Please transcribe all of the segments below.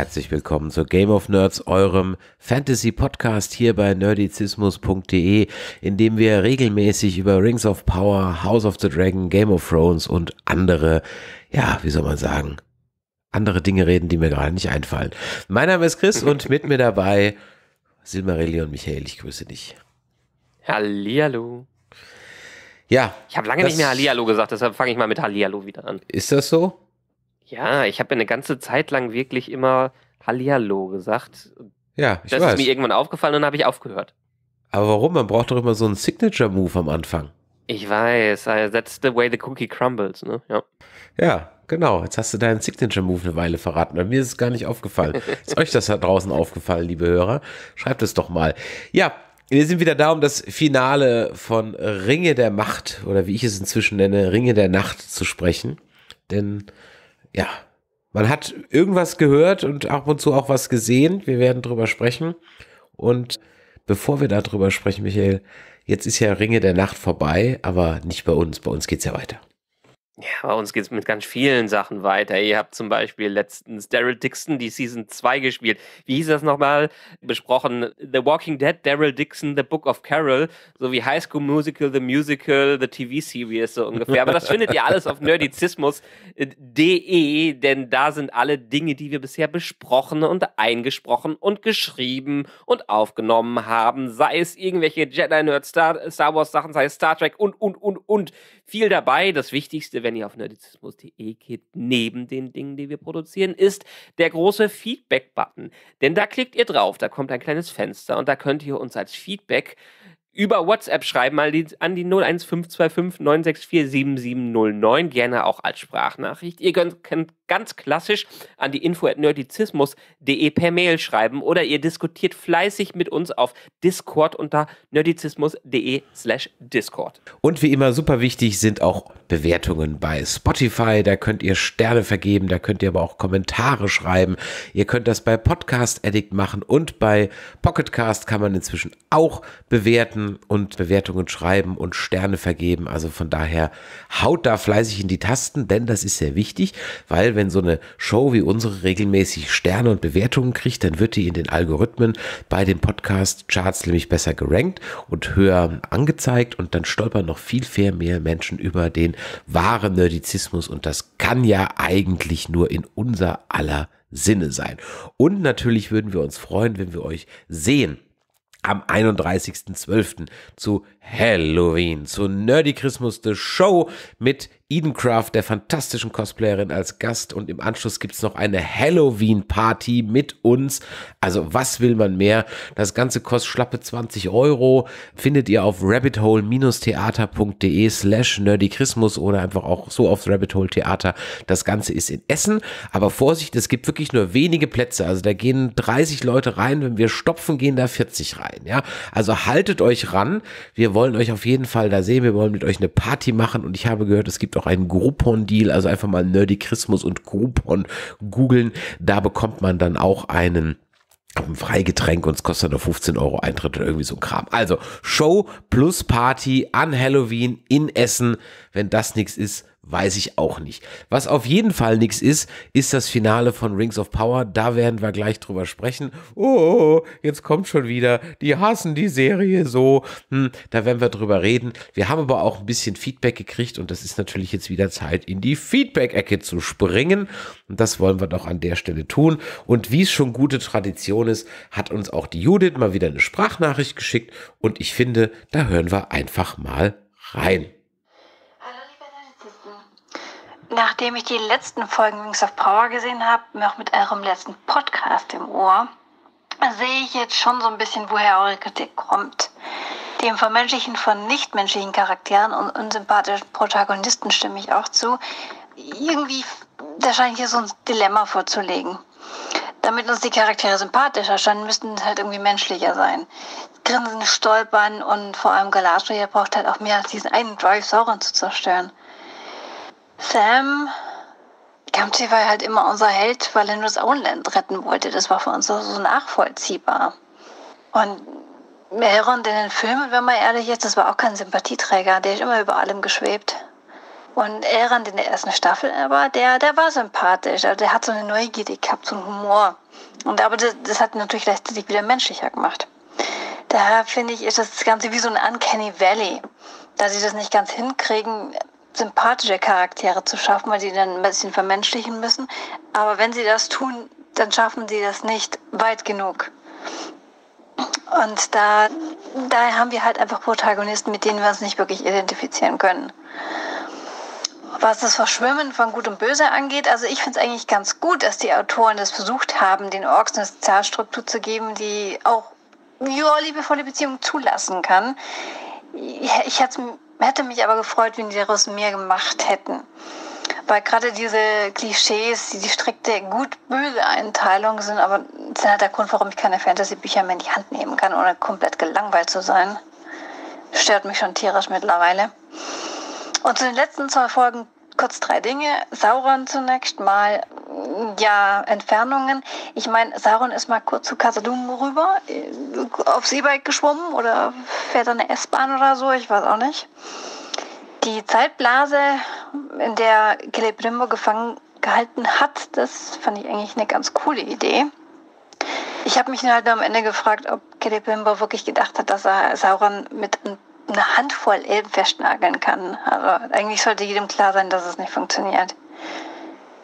Herzlich willkommen zu Game of Nerds, eurem Fantasy-Podcast hier bei nerdizismus.de, in dem wir regelmäßig über Rings of Power, House of the Dragon, Game of Thrones und andere, ja, wie soll man sagen, andere Dinge reden, die mir gerade nicht einfallen. Mein Name ist Chris und mit mir dabei Silmarillion Michael, ich grüße dich. Hallihallo. Ja. Ich habe lange nicht mehr Hallihallo gesagt, deshalb fange ich mal mit Hallihallo wieder an. Ist das so? Ja, ich habe eine ganze Zeit lang wirklich immer Hallihallo gesagt. Ja, ich das weiß. ist mir irgendwann aufgefallen und habe ich aufgehört. Aber warum? Man braucht doch immer so einen Signature-Move am Anfang. Ich weiß, that's the way the cookie crumbles, ne? Ja. Ja, genau. Jetzt hast du deinen Signature-Move eine Weile verraten. Bei mir ist es gar nicht aufgefallen. ist euch das da draußen aufgefallen, liebe Hörer? Schreibt es doch mal. Ja, wir sind wieder da, um das Finale von Ringe der Macht oder wie ich es inzwischen nenne, Ringe der Nacht zu sprechen. Denn ja, man hat irgendwas gehört und ab und zu auch was gesehen. Wir werden drüber sprechen. Und bevor wir darüber sprechen, Michael, jetzt ist ja Ringe der Nacht vorbei, aber nicht bei uns. Bei uns geht's ja weiter. Ja, bei uns geht es mit ganz vielen Sachen weiter. Ihr habt zum Beispiel letztens Daryl Dixon die Season 2 gespielt. Wie hieß das nochmal? Besprochen. The Walking Dead, Daryl Dixon, The Book of Carol, sowie High School Musical, The Musical, The TV Series so ungefähr. Aber das findet ihr alles auf nerdizismus.de, denn da sind alle Dinge, die wir bisher besprochen und eingesprochen und geschrieben und aufgenommen haben. Sei es irgendwelche Jedi Nerd Star, Star Wars Sachen, sei es Star Trek und, und, und, und viel dabei. Das Wichtigste, wenn ihr auf nerdizismus.de geht, neben den Dingen, die wir produzieren, ist der große Feedback-Button. Denn da klickt ihr drauf, da kommt ein kleines Fenster und da könnt ihr uns als Feedback über WhatsApp schreiben mal die, an die 01525 964 7709, gerne auch als Sprachnachricht. Ihr könnt, könnt ganz klassisch an die info info.nerdizismus.de per Mail schreiben oder ihr diskutiert fleißig mit uns auf Discord unter nerdizismus.de slash Discord. Und wie immer super wichtig sind auch Bewertungen bei Spotify. Da könnt ihr Sterne vergeben, da könnt ihr aber auch Kommentare schreiben. Ihr könnt das bei Podcast Addict machen und bei Pocketcast kann man inzwischen auch bewerten und Bewertungen schreiben und Sterne vergeben. Also von daher haut da fleißig in die Tasten, denn das ist sehr wichtig, weil wenn so eine Show wie unsere regelmäßig Sterne und Bewertungen kriegt, dann wird die in den Algorithmen bei den Podcast-Charts nämlich besser gerankt und höher angezeigt und dann stolpern noch viel, viel mehr Menschen über den wahren Nerdizismus und das kann ja eigentlich nur in unser aller Sinne sein. Und natürlich würden wir uns freuen, wenn wir euch sehen am 31.12. zu Halloween, zu Nerdy Christmas The Show mit Edencraft, der fantastischen Cosplayerin, als Gast. Und im Anschluss gibt es noch eine Halloween-Party mit uns. Also was will man mehr? Das Ganze kostet schlappe 20 Euro. Findet ihr auf rabbithole-theater.de slash nerdychrismus oder einfach auch so aufs Rabbit Hole Theater. Das Ganze ist in Essen. Aber Vorsicht, es gibt wirklich nur wenige Plätze. Also da gehen 30 Leute rein. Wenn wir stopfen, gehen da 40 rein. Ja, also haltet euch ran. Wir wollen euch auf jeden Fall da sehen. Wir wollen mit euch eine Party machen. Und ich habe gehört, es gibt auch auch einen Groupon-Deal, also einfach mal Nerdy Christmas und Groupon googeln. Da bekommt man dann auch einen ein Freigetränk und es kostet nur 15 Euro Eintritt oder irgendwie so ein Kram. Also Show plus Party an Halloween in Essen. Wenn das nichts ist, weiß ich auch nicht. Was auf jeden Fall nichts ist, ist das Finale von Rings of Power. Da werden wir gleich drüber sprechen. Oh, jetzt kommt schon wieder. Die hassen die Serie so. Hm, da werden wir drüber reden. Wir haben aber auch ein bisschen Feedback gekriegt und das ist natürlich jetzt wieder Zeit, in die Feedback-Ecke zu springen. Und das wollen wir doch an der Stelle tun. Und wie es schon gute Tradition ist, hat uns auch die Judith mal wieder eine Sprachnachricht geschickt und ich finde, da hören wir einfach mal rein nachdem ich die letzten Folgen Wings of Power gesehen habe, noch mit eurem letzten Podcast im Ohr, sehe ich jetzt schon so ein bisschen, woher eure Kritik kommt. Dem Vermenschlichen von nichtmenschlichen Charakteren und unsympathischen Protagonisten stimme ich auch zu. Irgendwie, da scheint hier so ein Dilemma vorzulegen. Damit uns die Charaktere sympathischer scheinen, müssten es halt irgendwie menschlicher sein. Grinsen, stolpern und vor allem Galadriel braucht halt auch mehr als diesen einen Drive, Sauron zu zerstören. Sam, Gamgee war halt immer unser Held, weil er nur das Auenland retten wollte. Das war für uns so, nachvollziehbar. Und Elrond in den Filmen, wenn man ehrlich ist, das war auch kein Sympathieträger. Der ist immer über allem geschwebt. Und Elrond in der ersten Staffel, aber der, der war sympathisch. Also der hat so eine Neugierde gehabt, so einen Humor. Und aber das, das hat natürlich gleichzeitig wieder menschlicher gemacht. Daher finde ich, ist das Ganze wie so ein Uncanny Valley. Da sie das nicht ganz hinkriegen, sympathische Charaktere zu schaffen, weil sie dann ein bisschen vermenschlichen müssen. Aber wenn sie das tun, dann schaffen sie das nicht weit genug. Und da, da haben wir halt einfach Protagonisten, mit denen wir uns nicht wirklich identifizieren können. Was das Verschwimmen von Gut und Böse angeht, also ich finde es eigentlich ganz gut, dass die Autoren das versucht haben, den Orks eine Sozialstruktur zu geben, die auch ja, liebevolle Beziehungen zulassen kann. Ich hätte es hätte mich aber gefreut, wenn die daraus mehr gemacht hätten. Weil gerade diese Klischees, die, die strikte Gut-Böse-Einteilung sind, aber sind halt der Grund, warum ich keine Fantasy-Bücher mehr in die Hand nehmen kann, ohne komplett gelangweilt zu sein. Stört mich schon tierisch mittlerweile. Und zu den letzten zwei Folgen kurz drei Dinge. Sauron zunächst mal ja, Entfernungen. Ich meine, Saron ist mal kurz zu Casadum rüber, äh, auf Seebike geschwommen oder fährt eine S-Bahn oder so, ich weiß auch nicht. Die Zeitblase, in der Celebrimbo gefangen gehalten hat, das fand ich eigentlich eine ganz coole Idee. Ich habe mich halt am Ende gefragt, ob Celebrimbo wirklich gedacht hat, dass er Sauron mit einer Handvoll Elben festnageln kann. Also eigentlich sollte jedem klar sein, dass es nicht funktioniert.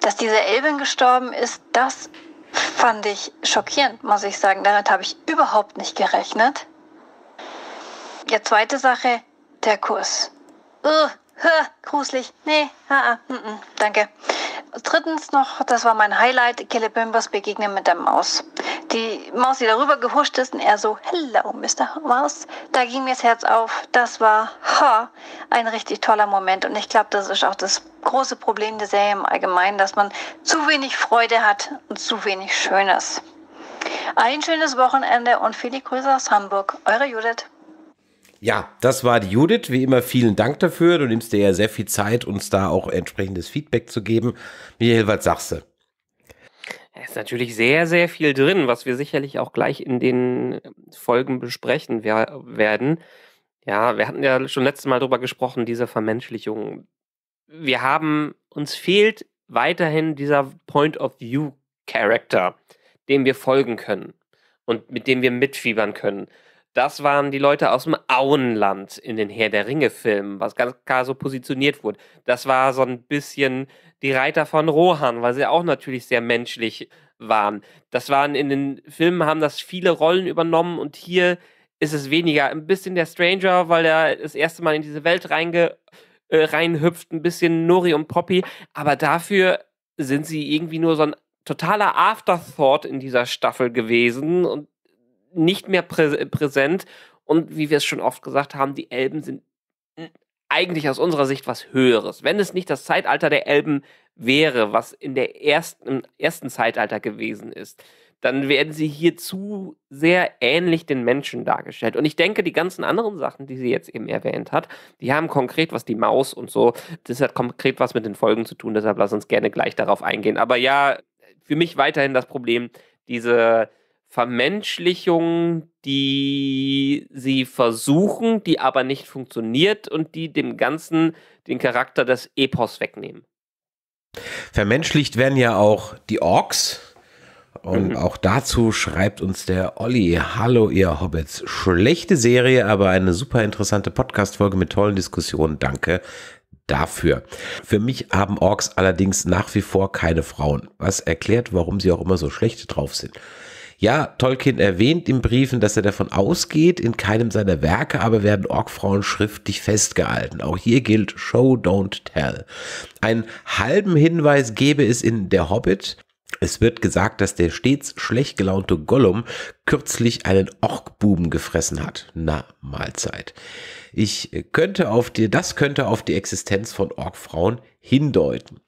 Dass diese Elbin gestorben ist, das fand ich schockierend, muss ich sagen. Damit habe ich überhaupt nicht gerechnet. Ja, zweite Sache, der Kuss. Uh, gruselig. Nee, ha, ha, danke drittens noch, das war mein Highlight, Killebimbers begegnen mit der Maus. Die Maus, die darüber gehuscht ist und er so, hello, Mr. Maus. Da ging mir das Herz auf. Das war, ha, ein richtig toller Moment. Und ich glaube, das ist auch das große Problem der Serie im Allgemeinen, dass man zu wenig Freude hat und zu wenig Schönes. Ein schönes Wochenende und viele Grüße aus Hamburg. Eure Judith. Ja, das war die Judith. Wie immer vielen Dank dafür. Du nimmst dir ja sehr viel Zeit, uns da auch entsprechendes Feedback zu geben. Michael, was sagst du? Es ist natürlich sehr, sehr viel drin, was wir sicherlich auch gleich in den äh, Folgen besprechen werden. Ja, wir hatten ja schon letztes Mal darüber gesprochen, diese Vermenschlichung. Wir haben, uns fehlt weiterhin dieser Point of View Character, dem wir folgen können und mit dem wir mitfiebern können. Das waren die Leute aus dem Auenland in den Herr der Ringe-Filmen, was ganz klar so positioniert wurde. Das war so ein bisschen die Reiter von Rohan, weil sie auch natürlich sehr menschlich waren. Das waren in den Filmen, haben das viele Rollen übernommen und hier ist es weniger. Ein bisschen der Stranger, weil er das erste Mal in diese Welt reinge, äh, reinhüpft, ein bisschen Nori und Poppy, aber dafür sind sie irgendwie nur so ein totaler Afterthought in dieser Staffel gewesen und nicht mehr prä präsent. Und wie wir es schon oft gesagt haben, die Elben sind eigentlich aus unserer Sicht was Höheres. Wenn es nicht das Zeitalter der Elben wäre, was in der ersten, im ersten Zeitalter gewesen ist, dann werden sie hier zu sehr ähnlich den Menschen dargestellt. Und ich denke, die ganzen anderen Sachen, die sie jetzt eben erwähnt hat, die haben konkret was die Maus und so, das hat konkret was mit den Folgen zu tun, deshalb lass uns gerne gleich darauf eingehen. Aber ja, für mich weiterhin das Problem, diese Vermenschlichung, die sie versuchen, die aber nicht funktioniert und die dem Ganzen den Charakter des Epos wegnehmen. Vermenschlicht werden ja auch die Orks. Und mhm. auch dazu schreibt uns der Olli. Hallo, ihr Hobbits. Schlechte Serie, aber eine super interessante Podcast-Folge mit tollen Diskussionen. Danke dafür. Für mich haben Orks allerdings nach wie vor keine Frauen, was erklärt, warum sie auch immer so schlecht drauf sind. Ja, Tolkien erwähnt in Briefen, dass er davon ausgeht, in keinem seiner Werke aber werden Orgfrauen schriftlich festgehalten. Auch hier gilt Show, don't tell. Einen halben Hinweis gäbe es in Der Hobbit, es wird gesagt, dass der stets schlecht gelaunte Gollum kürzlich einen Orkbuben gefressen hat. Na, Mahlzeit. Ich könnte auf dir, das könnte auf die Existenz von Orkfrauen hindeuten.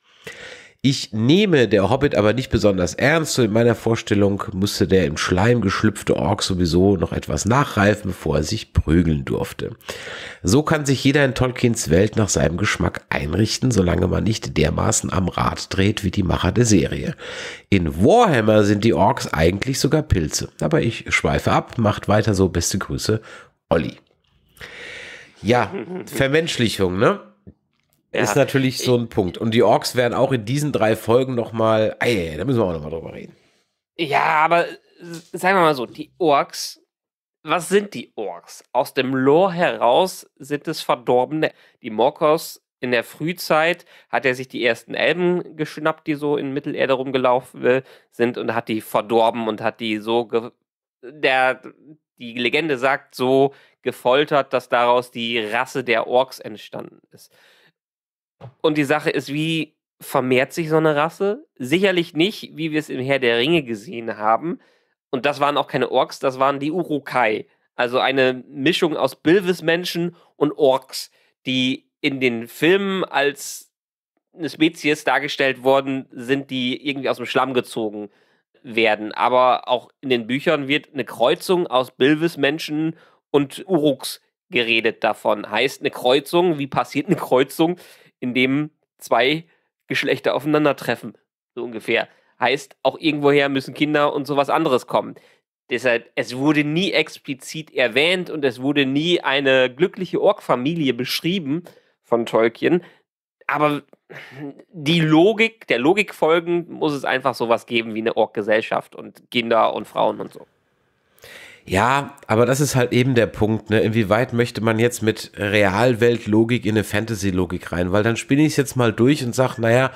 Ich nehme der Hobbit aber nicht besonders ernst, so in meiner Vorstellung musste der im Schleim geschlüpfte Ork sowieso noch etwas nachreifen, bevor er sich prügeln durfte. So kann sich jeder in Tolkiens Welt nach seinem Geschmack einrichten, solange man nicht dermaßen am Rad dreht wie die Macher der Serie. In Warhammer sind die Orks eigentlich sogar Pilze. Aber ich schweife ab, macht weiter so, beste Grüße, Olli. Ja, Vermenschlichung, ne? Ja. Ist natürlich so ein Punkt. Und die Orks werden auch in diesen drei Folgen nochmal. Ey, da müssen wir auch nochmal drüber reden. Ja, aber sagen wir mal so, die Orks, was sind die Orks? Aus dem Lore heraus sind es Verdorbene. Die Morkos in der Frühzeit hat er sich die ersten Elben geschnappt, die so in Mittelerde rumgelaufen sind und hat die verdorben und hat die so der die Legende sagt so gefoltert, dass daraus die Rasse der Orks entstanden ist. Und die Sache ist, wie vermehrt sich so eine Rasse? Sicherlich nicht, wie wir es im Herr der Ringe gesehen haben. Und das waren auch keine Orks, das waren die Urukai. Also eine Mischung aus Bilvis-Menschen und Orks, die in den Filmen als eine Spezies dargestellt worden sind, die irgendwie aus dem Schlamm gezogen werden. Aber auch in den Büchern wird eine Kreuzung aus Bilvis-Menschen und Uruks geredet davon. Heißt eine Kreuzung, wie passiert eine Kreuzung? in dem zwei Geschlechter aufeinandertreffen. So ungefähr. Heißt, auch irgendwoher müssen Kinder und sowas anderes kommen. Deshalb, es wurde nie explizit erwähnt und es wurde nie eine glückliche Ork-Familie beschrieben von Tolkien. Aber die Logik, der Logik folgend, muss es einfach sowas geben wie eine Ork-Gesellschaft und Kinder und Frauen und so. Ja, aber das ist halt eben der Punkt, ne? Inwieweit möchte man jetzt mit Realweltlogik in eine Fantasy-Logik rein? Weil dann spinne ich es jetzt mal durch und sage, naja,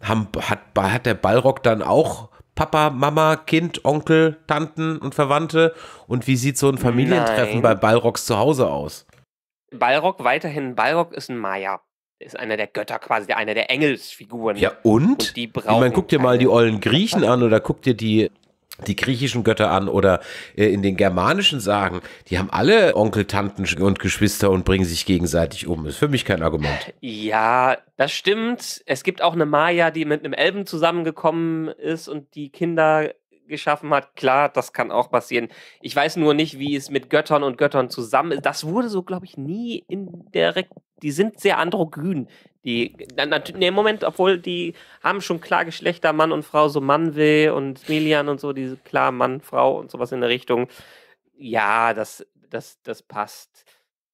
haben, hat, hat der Ballrock dann auch Papa, Mama, Kind, Onkel, Tanten und Verwandte? Und wie sieht so ein Familientreffen Nein. bei Ballrocks zu Hause aus? Balrog weiterhin, Balrog ist ein Maya. Ist einer der Götter quasi, einer der Engelsfiguren. Ja, und? und die brauchen ich meine, guck dir mal die ollen Griechen an oder guck dir die die griechischen Götter an oder äh, in den germanischen Sagen, die haben alle Onkel, Tanten und Geschwister und bringen sich gegenseitig um. Ist für mich kein Argument. Ja, das stimmt. Es gibt auch eine Maya, die mit einem Elben zusammengekommen ist und die Kinder geschaffen hat. Klar, das kann auch passieren. Ich weiß nur nicht, wie es mit Göttern und Göttern zusammen ist. Das wurde so, glaube ich, nie in der. Re die sind sehr androgyn, die, nee, Moment, obwohl die haben schon klar Geschlechter, Mann und Frau, so Mann will und Milian und so, diese klar Mann, Frau und sowas in der Richtung. Ja, das, das, das passt.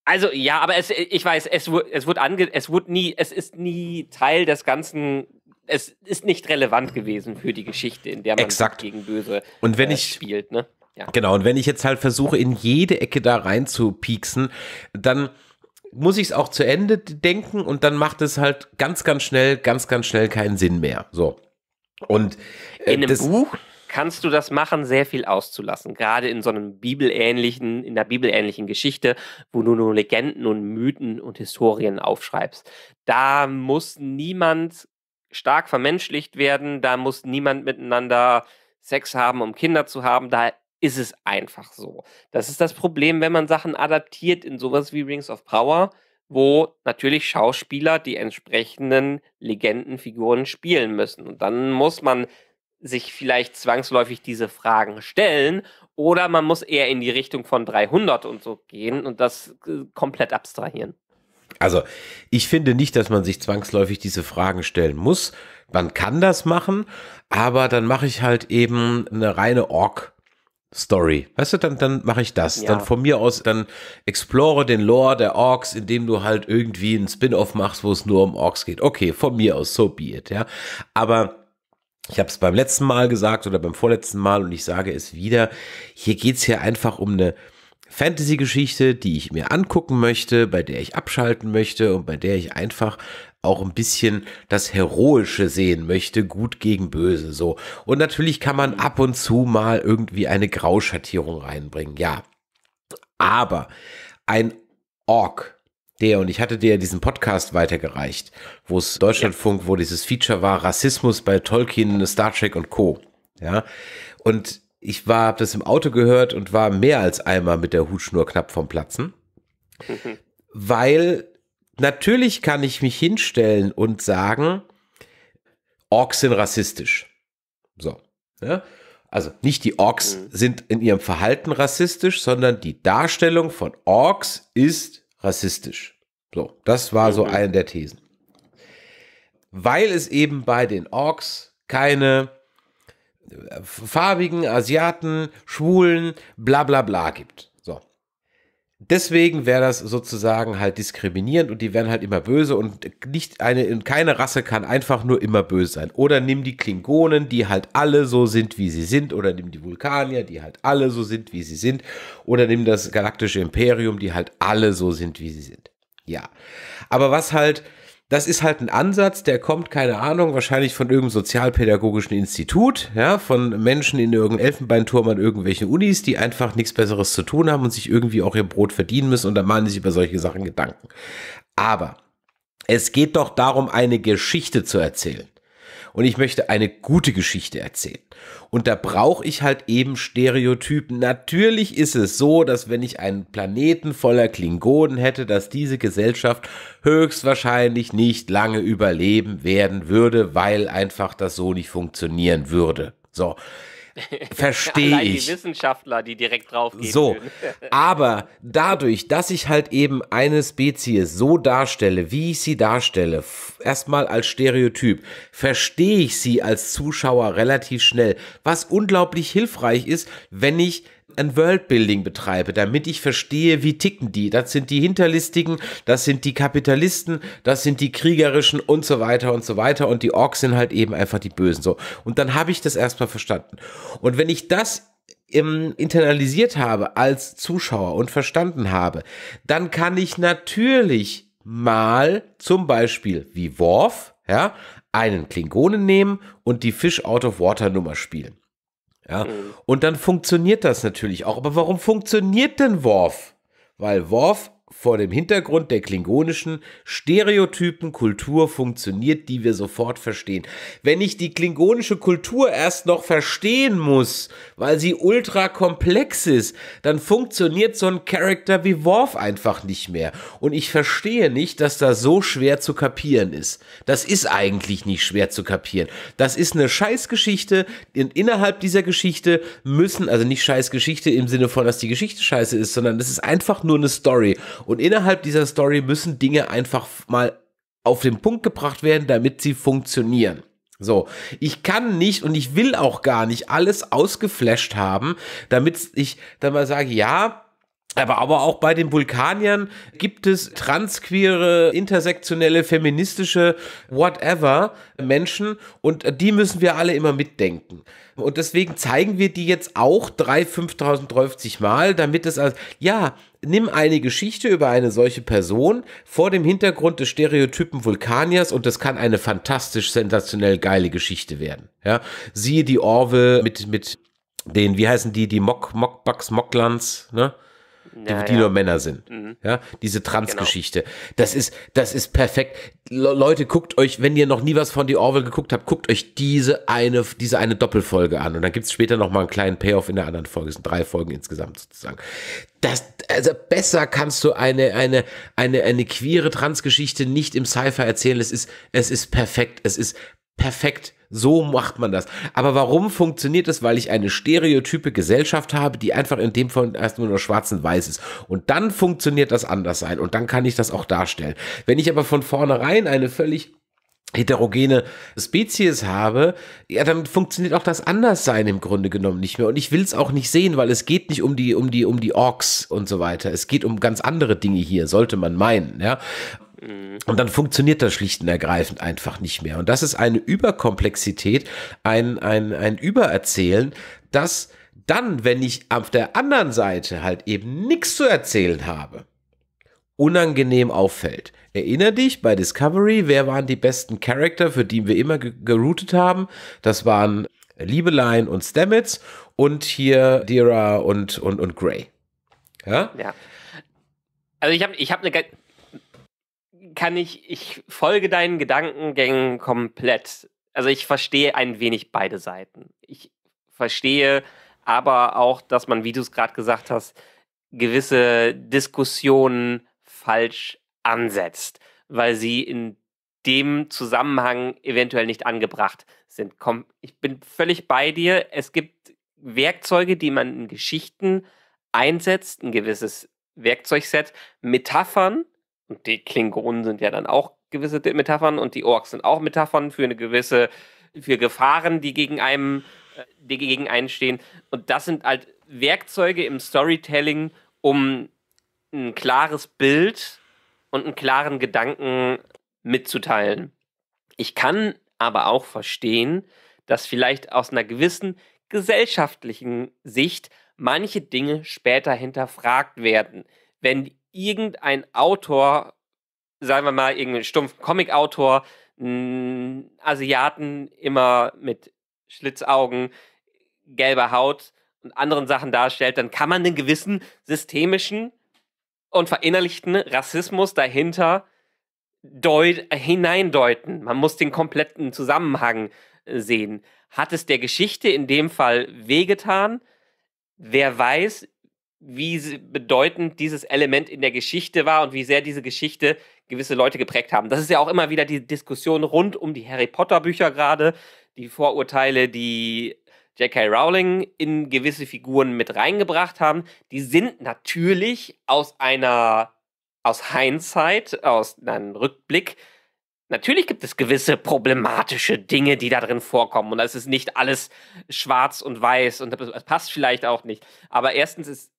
Also ja, aber es, ich weiß, es, es wird ange, es wird nie, es ist nie Teil des ganzen es ist nicht relevant gewesen für die Geschichte, in der man gegen Böse und wenn äh, ich, spielt. Ne? Ja. Genau, und wenn ich jetzt halt versuche, in jede Ecke da rein zu pieksen, dann muss ich es auch zu Ende denken und dann macht es halt ganz, ganz schnell, ganz, ganz schnell keinen Sinn mehr. So. Und äh, in einem Buch kannst du das machen, sehr viel auszulassen. Gerade in so einem bibelähnlichen, in einer bibelähnlichen Geschichte, wo du nur Legenden und Mythen und Historien aufschreibst. Da muss niemand stark vermenschlicht werden, da muss niemand miteinander Sex haben, um Kinder zu haben. Da ist es einfach so. Das ist das Problem, wenn man Sachen adaptiert in sowas wie Rings of Power, wo natürlich Schauspieler die entsprechenden Legendenfiguren spielen müssen. Und dann muss man sich vielleicht zwangsläufig diese Fragen stellen oder man muss eher in die Richtung von 300 und so gehen und das äh, komplett abstrahieren. Also, ich finde nicht, dass man sich zwangsläufig diese Fragen stellen muss. Man kann das machen, aber dann mache ich halt eben eine reine Org. Story. Weißt du, dann, dann mache ich das. Ja. Dann von mir aus, dann explore den Lore der Orks, indem du halt irgendwie ein Spin-off machst, wo es nur um Orks geht. Okay, von mir aus, so be it, ja. Aber ich habe es beim letzten Mal gesagt oder beim vorletzten Mal und ich sage es wieder, hier geht es ja einfach um eine Fantasy-Geschichte, die ich mir angucken möchte, bei der ich abschalten möchte und bei der ich einfach auch ein bisschen das Heroische sehen möchte, gut gegen böse, so. Und natürlich kann man ab und zu mal irgendwie eine Grauschattierung reinbringen, ja. Aber ein Ork, der, und ich hatte dir diesen Podcast weitergereicht, wo es Deutschlandfunk, wo dieses Feature war, Rassismus bei Tolkien, Star Trek und Co. Ja. Und ich war, hab das im Auto gehört und war mehr als einmal mit der Hutschnur knapp vom Platzen. Mhm. Weil natürlich kann ich mich hinstellen und sagen, Orks sind rassistisch. So. Ja? Ne? Also nicht die Orks mhm. sind in ihrem Verhalten rassistisch, sondern die Darstellung von Orks ist rassistisch. So, das war mhm. so eine der Thesen. Weil es eben bei den Orks keine äh, farbigen, Asiaten, Schwulen, bla bla bla gibt deswegen wäre das sozusagen halt diskriminierend und die werden halt immer böse und nicht eine, keine Rasse kann einfach nur immer böse sein. Oder nimm die Klingonen, die halt alle so sind, wie sie sind, oder nimm die Vulkanier, die halt alle so sind, wie sie sind, oder nimm das galaktische Imperium, die halt alle so sind, wie sie sind. Ja. Aber was halt das ist halt ein Ansatz, der kommt, keine Ahnung, wahrscheinlich von irgendeinem sozialpädagogischen Institut, ja, von Menschen in irgendeinem Elfenbeinturm an irgendwelchen Unis, die einfach nichts Besseres zu tun haben und sich irgendwie auch ihr Brot verdienen müssen und dann machen die sich über solche Sachen Gedanken. Aber es geht doch darum, eine Geschichte zu erzählen. Und ich möchte eine gute Geschichte erzählen. Und da brauche ich halt eben Stereotypen. Natürlich ist es so, dass wenn ich einen Planeten voller Klingonen hätte, dass diese Gesellschaft höchstwahrscheinlich nicht lange überleben werden würde, weil einfach das so nicht funktionieren würde. So. Verstehe ich. die Wissenschaftler, die direkt drauf gehen. So, aber dadurch, dass ich halt eben eine Spezies so darstelle, wie ich sie darstelle, erstmal als Stereotyp, verstehe ich sie als Zuschauer relativ schnell, was unglaublich hilfreich ist, wenn ich ein Worldbuilding betreibe, damit ich verstehe, wie ticken die. Das sind die Hinterlistigen, das sind die Kapitalisten, das sind die Kriegerischen und so weiter und so weiter. Und die Orks sind halt eben einfach die Bösen. So. Und dann habe ich das erstmal verstanden. Und wenn ich das ähm, internalisiert habe als Zuschauer und verstanden habe, dann kann ich natürlich mal zum Beispiel wie Worf, ja, einen Klingonen nehmen und die Fish Out of Water Nummer spielen. Ja. Mhm. Und dann funktioniert das natürlich auch. Aber warum funktioniert denn Worf? Weil Worf vor dem Hintergrund der klingonischen stereotypen Kultur funktioniert, die wir sofort verstehen. Wenn ich die klingonische Kultur erst noch verstehen muss, weil sie ultra komplex ist, dann funktioniert so ein Charakter wie Worf einfach nicht mehr. Und ich verstehe nicht, dass das so schwer zu kapieren ist. Das ist eigentlich nicht schwer zu kapieren. Das ist eine Scheißgeschichte. Und innerhalb dieser Geschichte müssen, also nicht Scheißgeschichte im Sinne von, dass die Geschichte scheiße ist, sondern es ist einfach nur eine Story. Und und innerhalb dieser Story müssen Dinge einfach mal auf den Punkt gebracht werden, damit sie funktionieren. So, ich kann nicht und ich will auch gar nicht alles ausgeflasht haben, damit ich dann mal sage, ja, aber, aber auch bei den Vulkaniern gibt es transqueere, intersektionelle, feministische, whatever Menschen und die müssen wir alle immer mitdenken. Und deswegen zeigen wir die jetzt auch 3, 5030 Mal, damit es als, ja, nimm eine Geschichte über eine solche Person vor dem Hintergrund des Stereotypen Vulkaniers und das kann eine fantastisch sensationell geile Geschichte werden. Ja, siehe die Orwell mit, mit den, wie heißen die, die Mock, Mockbucks, Mocklands, ne? ja, die ja. nur Männer sind. Mhm. Ja, diese Trans-Geschichte. Genau. Das ist, das ist perfekt. Le Leute, guckt euch, wenn ihr noch nie was von The Orwell geguckt habt, guckt euch diese eine, diese eine Doppelfolge an. Und dann gibt's später noch mal einen kleinen Payoff in der anderen Folge. Es sind drei Folgen insgesamt sozusagen. Das, also besser kannst du eine, eine, eine, eine queere Trans-Geschichte nicht im sci erzählen. Es ist, es ist perfekt. Es ist perfekt so macht man das. Aber warum funktioniert das? Weil ich eine stereotype Gesellschaft habe, die einfach in dem Fall erst nur schwarz und weiß ist. Und dann funktioniert das anders sein. Und dann kann ich das auch darstellen. Wenn ich aber von vornherein eine völlig heterogene Spezies habe, ja, dann funktioniert auch das Anderssein im Grunde genommen nicht mehr. Und ich will es auch nicht sehen, weil es geht nicht um die, um die, um die Orks und so weiter. Es geht um ganz andere Dinge hier, sollte man meinen, ja. Mhm. Und dann funktioniert das schlicht und ergreifend einfach nicht mehr. Und das ist eine Überkomplexität, ein, ein, ein Übererzählen, das dann, wenn ich auf der anderen Seite halt eben nichts zu erzählen habe, unangenehm auffällt. Erinner dich bei Discovery, wer waren die besten Charakter, für die wir immer geroutet haben? Das waren Liebelein und Stamets und hier Dira und, und, und Gray. Ja? ja. Also ich habe ich hab eine kann ich, ich folge deinen Gedankengängen komplett. Also ich verstehe ein wenig beide Seiten. Ich verstehe aber auch, dass man, wie du es gerade gesagt hast, gewisse Diskussionen falsch ansetzt, weil sie in dem Zusammenhang eventuell nicht angebracht sind. Komm, ich bin völlig bei dir. Es gibt Werkzeuge, die man in Geschichten einsetzt, ein gewisses Werkzeugset, Metaphern, und die Klingonen sind ja dann auch gewisse Metaphern und die Orks sind auch Metaphern für eine gewisse, für Gefahren, die gegen einem, äh, die gegen einen stehen. Und das sind halt Werkzeuge im Storytelling, um ein klares Bild und einen klaren Gedanken mitzuteilen. Ich kann aber auch verstehen, dass vielleicht aus einer gewissen gesellschaftlichen Sicht manche Dinge später hinterfragt werden, wenn irgendein Autor, sagen wir mal, irgendein stumpfen Comic-Autor, Asiaten immer mit Schlitzaugen, gelber Haut und anderen Sachen darstellt, dann kann man den gewissen systemischen und verinnerlichten Rassismus dahinter deut äh, hineindeuten. Man muss den kompletten Zusammenhang äh, sehen. Hat es der Geschichte in dem Fall wehgetan? Wer weiß, wie bedeutend dieses Element in der Geschichte war und wie sehr diese Geschichte gewisse Leute geprägt haben. Das ist ja auch immer wieder die Diskussion rund um die Harry Potter Bücher gerade, die Vorurteile, die J.K. Rowling in gewisse Figuren mit reingebracht haben, die sind natürlich aus einer, aus Hindsight, aus einem Rückblick, natürlich gibt es gewisse problematische Dinge, die da drin vorkommen. Und es ist nicht alles schwarz und weiß und es passt vielleicht auch nicht. Aber erstens ist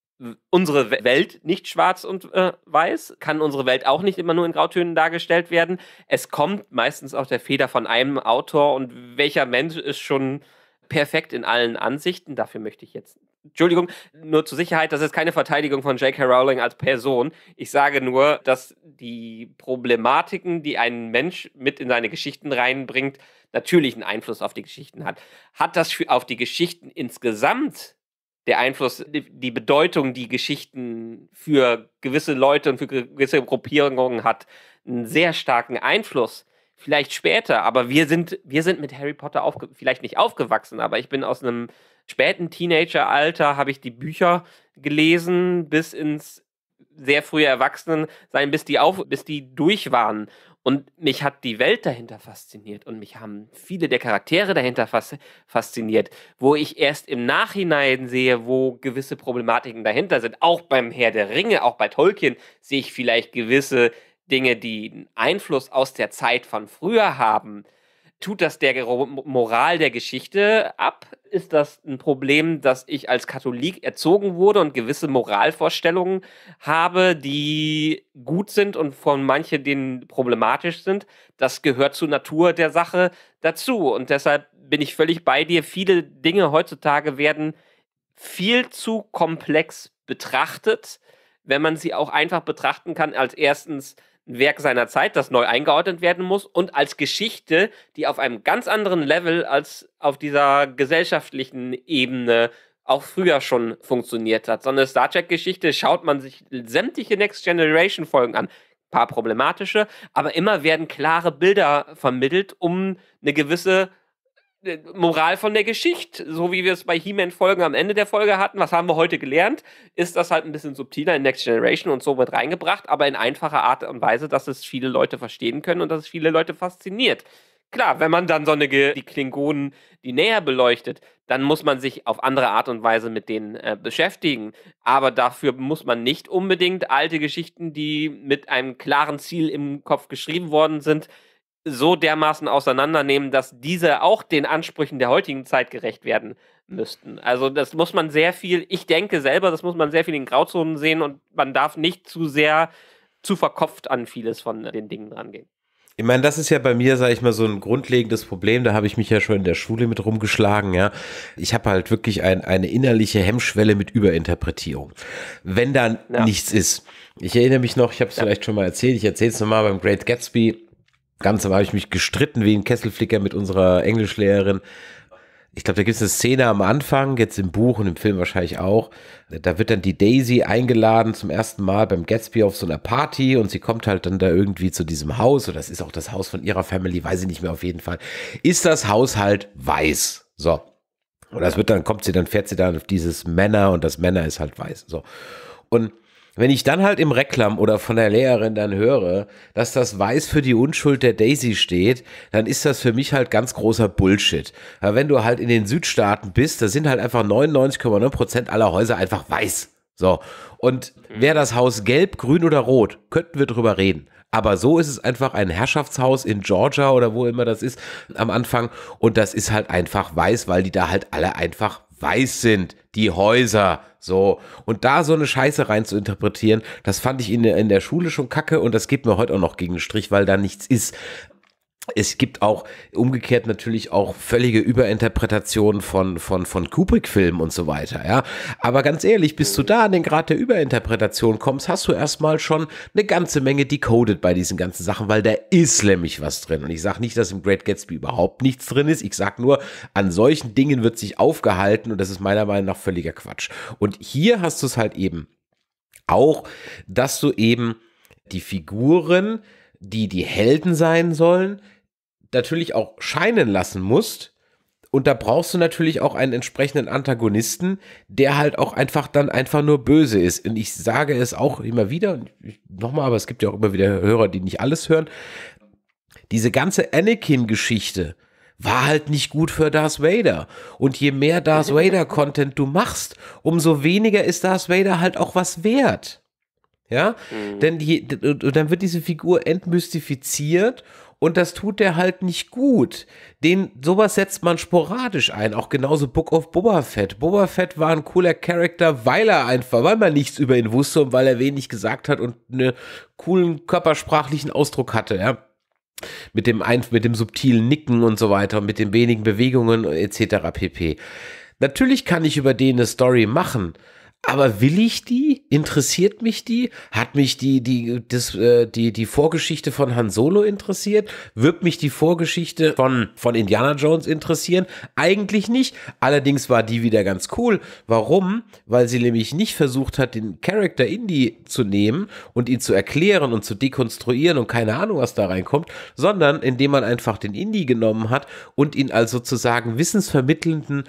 unsere Welt nicht schwarz und äh, weiß, kann unsere Welt auch nicht immer nur in Grautönen dargestellt werden. Es kommt meistens aus der Feder von einem Autor und welcher Mensch ist schon perfekt in allen Ansichten. Dafür möchte ich jetzt. Entschuldigung, nur zur Sicherheit, das ist keine Verteidigung von J.K. Rowling als Person. Ich sage nur, dass die Problematiken, die ein Mensch mit in seine Geschichten reinbringt, natürlich einen Einfluss auf die Geschichten hat. Hat das auf die Geschichten insgesamt der Einfluss, die Bedeutung, die Geschichten für gewisse Leute und für gewisse Gruppierungen hat, einen sehr starken Einfluss. Vielleicht später, aber wir sind, wir sind mit Harry Potter aufge vielleicht nicht aufgewachsen, aber ich bin aus einem späten Teenageralter, habe ich die Bücher gelesen bis ins sehr frühe Erwachsenensein, bis die auf, bis die durch waren. Und mich hat die Welt dahinter fasziniert und mich haben viele der Charaktere dahinter fasziniert, wo ich erst im Nachhinein sehe, wo gewisse Problematiken dahinter sind. Auch beim Herr der Ringe, auch bei Tolkien sehe ich vielleicht gewisse Dinge, die Einfluss aus der Zeit von früher haben, Tut das der Moral der Geschichte ab? Ist das ein Problem, dass ich als Katholik erzogen wurde und gewisse Moralvorstellungen habe, die gut sind und von manchen denen problematisch sind? Das gehört zur Natur der Sache dazu. Und deshalb bin ich völlig bei dir. Viele Dinge heutzutage werden viel zu komplex betrachtet, wenn man sie auch einfach betrachten kann als erstens Werk seiner Zeit, das neu eingeordnet werden muss und als Geschichte, die auf einem ganz anderen Level als auf dieser gesellschaftlichen Ebene auch früher schon funktioniert hat. So eine Star Trek-Geschichte schaut man sich sämtliche Next Generation-Folgen an. Ein paar problematische, aber immer werden klare Bilder vermittelt, um eine gewisse Moral von der Geschichte, so wie wir es bei He-Man-Folgen am Ende der Folge hatten, was haben wir heute gelernt, ist das halt ein bisschen subtiler in Next Generation und so wird reingebracht, aber in einfacher Art und Weise, dass es viele Leute verstehen können und dass es viele Leute fasziniert. Klar, wenn man dann so eine, die Klingonen, die näher beleuchtet, dann muss man sich auf andere Art und Weise mit denen äh, beschäftigen. Aber dafür muss man nicht unbedingt alte Geschichten, die mit einem klaren Ziel im Kopf geschrieben worden sind, so dermaßen auseinandernehmen, dass diese auch den Ansprüchen der heutigen Zeit gerecht werden müssten. Also das muss man sehr viel, ich denke selber, das muss man sehr viel in Grauzonen sehen und man darf nicht zu sehr zu verkopft an vieles von den Dingen rangehen. Ich meine, das ist ja bei mir, sage ich mal, so ein grundlegendes Problem. Da habe ich mich ja schon in der Schule mit rumgeschlagen. Ja, ich habe halt wirklich ein, eine innerliche Hemmschwelle mit Überinterpretierung, wenn dann ja. nichts ist. Ich erinnere mich noch, ich habe es ja. vielleicht schon mal erzählt. Ich erzähle es nochmal beim Great Gatsby Ganz habe ich mich gestritten wie ein Kesselflicker mit unserer Englischlehrerin. Ich glaube, da gibt es eine Szene am Anfang, jetzt im Buch und im Film wahrscheinlich auch. Da wird dann die Daisy eingeladen zum ersten Mal beim Gatsby auf so einer Party und sie kommt halt dann da irgendwie zu diesem Haus und das ist auch das Haus von ihrer Family, weiß ich nicht mehr auf jeden Fall. Ist das Haus halt weiß? So. Und das wird dann, kommt sie, dann fährt sie dann auf dieses Männer und das Männer ist halt weiß. So. Und wenn ich dann halt im Reklam oder von der Lehrerin dann höre, dass das Weiß für die Unschuld der Daisy steht, dann ist das für mich halt ganz großer Bullshit. Weil wenn du halt in den Südstaaten bist, da sind halt einfach 99,9 Prozent aller Häuser einfach weiß. So. Und mhm. wäre das Haus gelb, grün oder rot, könnten wir drüber reden. Aber so ist es einfach ein Herrschaftshaus in Georgia oder wo immer das ist am Anfang. Und das ist halt einfach weiß, weil die da halt alle einfach weiß sind die Häuser. So. Und da so eine Scheiße rein zu interpretieren, das fand ich in, in der Schule schon kacke und das geht mir heute auch noch gegen den Strich, weil da nichts ist es gibt auch umgekehrt natürlich auch völlige Überinterpretationen von, von, von Kubrick-Filmen und so weiter, ja. Aber ganz ehrlich, bis du da an den Grad der Überinterpretation kommst, hast du erstmal schon eine ganze Menge decoded bei diesen ganzen Sachen, weil da ist nämlich was drin. Und ich sage nicht, dass im Great Gatsby überhaupt nichts drin ist. Ich sage nur, an solchen Dingen wird sich aufgehalten und das ist meiner Meinung nach völliger Quatsch. Und hier hast du es halt eben auch, dass du eben die Figuren, die die Helden sein sollen, natürlich auch scheinen lassen musst. Und da brauchst du natürlich auch einen entsprechenden Antagonisten, der halt auch einfach dann einfach nur böse ist. Und ich sage es auch immer wieder, nochmal, aber es gibt ja auch immer wieder Hörer, die nicht alles hören. Diese ganze Anakin-Geschichte war halt nicht gut für Darth Vader. Und je mehr Darth Vader-Content du machst, umso weniger ist Darth Vader halt auch was wert. Ja, mhm. denn die, dann wird diese Figur entmystifiziert und das tut der halt nicht gut. Den, sowas setzt man sporadisch ein, auch genauso Book of Boba Fett. Boba Fett war ein cooler Charakter, weil er einfach, weil man nichts über ihn wusste und weil er wenig gesagt hat und einen coolen körpersprachlichen Ausdruck hatte, ja mit dem, ein, mit dem subtilen Nicken und so weiter, und mit den wenigen Bewegungen etc. pp. Natürlich kann ich über den eine Story machen, aber will ich die? Interessiert mich die? Hat mich die, die, das, äh, die, die Vorgeschichte von Han Solo interessiert? Wird mich die Vorgeschichte von, von Indiana Jones interessieren? Eigentlich nicht. Allerdings war die wieder ganz cool. Warum? Weil sie nämlich nicht versucht hat, den Charakter Indie zu nehmen und ihn zu erklären und zu dekonstruieren und keine Ahnung, was da reinkommt, sondern indem man einfach den Indie genommen hat und ihn als sozusagen wissensvermittelnden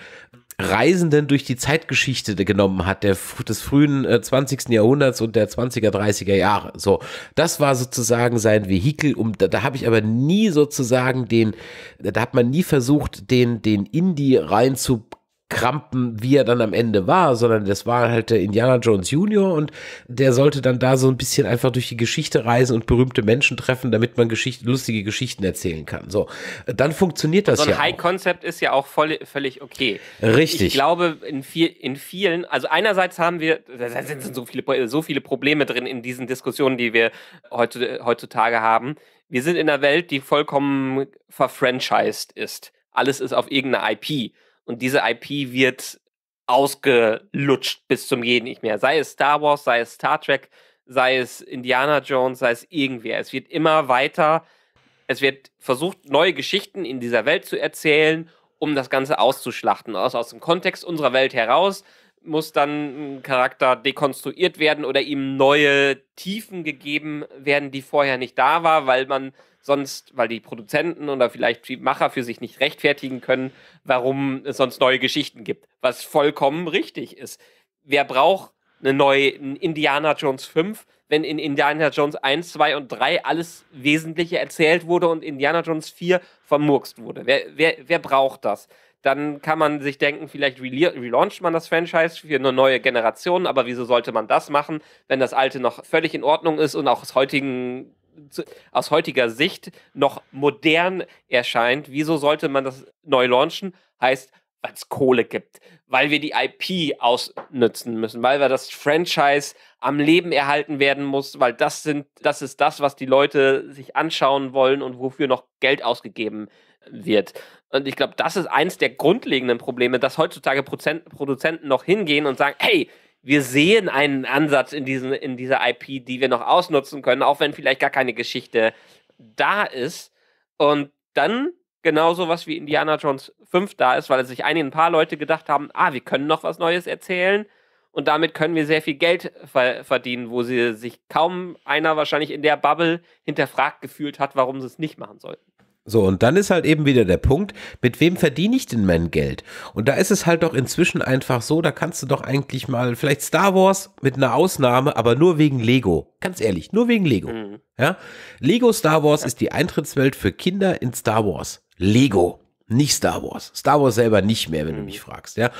Reisenden durch die Zeitgeschichte genommen hat, der, des frühen äh, 20. Jahrhunderts und der 20er, 30er Jahre. So, das war sozusagen sein Vehikel. Um, da da habe ich aber nie sozusagen den, da hat man nie versucht, den, den Indie reinzubringen Krampen, wie er dann am Ende war, sondern das war halt der Indiana Jones Junior und der sollte dann da so ein bisschen einfach durch die Geschichte reisen und berühmte Menschen treffen, damit man Geschicht lustige Geschichten erzählen kann. So, dann funktioniert das so ein ja. High-Concept ist ja auch voll, völlig okay. Richtig. Ich glaube, in, viel, in vielen, also einerseits haben wir, da sind so viele, so viele Probleme drin in diesen Diskussionen, die wir heutzutage haben. Wir sind in einer Welt, die vollkommen verfranchised ist. Alles ist auf irgendeine IP und diese IP wird ausgelutscht bis zum jeden nicht mehr. Sei es Star Wars, sei es Star Trek, sei es Indiana Jones, sei es irgendwer. Es wird immer weiter, es wird versucht, neue Geschichten in dieser Welt zu erzählen, um das Ganze auszuschlachten. Aus, aus dem Kontext unserer Welt heraus muss dann ein Charakter dekonstruiert werden oder ihm neue Tiefen gegeben werden, die vorher nicht da war, weil man sonst, weil die Produzenten oder vielleicht die Macher für sich nicht rechtfertigen können, warum es sonst neue Geschichten gibt. Was vollkommen richtig ist. Wer braucht eine neue Indiana Jones 5, wenn in Indiana Jones 1, 2 und 3 alles Wesentliche erzählt wurde und Indiana Jones 4 vermurkst wurde. Wer, wer, wer braucht das? Dann kann man sich denken, vielleicht relauncht man das Franchise für eine neue Generation, aber wieso sollte man das machen, wenn das alte noch völlig in Ordnung ist und auch aus heutigen zu, aus heutiger Sicht noch modern erscheint, wieso sollte man das neu launchen? Heißt, weil es Kohle gibt, weil wir die IP ausnützen müssen, weil wir das Franchise am Leben erhalten werden muss, weil das sind, das ist das, was die Leute sich anschauen wollen und wofür noch Geld ausgegeben wird. Und ich glaube, das ist eins der grundlegenden Probleme, dass heutzutage Prozent, Produzenten noch hingehen und sagen, hey, wir sehen einen Ansatz in, diesen, in dieser IP, die wir noch ausnutzen können, auch wenn vielleicht gar keine Geschichte da ist. Und dann genauso was wie Indiana Jones 5 da ist, weil sich ein paar Leute gedacht haben, ah, wir können noch was Neues erzählen und damit können wir sehr viel Geld ver verdienen, wo sie sich kaum einer wahrscheinlich in der Bubble hinterfragt gefühlt hat, warum sie es nicht machen sollten. So, und dann ist halt eben wieder der Punkt, mit wem verdiene ich denn mein Geld? Und da ist es halt doch inzwischen einfach so, da kannst du doch eigentlich mal, vielleicht Star Wars mit einer Ausnahme, aber nur wegen Lego. Ganz ehrlich, nur wegen Lego. Mhm. Ja? Lego Star Wars ist die Eintrittswelt für Kinder in Star Wars. Lego. Nicht Star Wars. Star Wars selber nicht mehr, wenn mhm. du mich fragst, ja.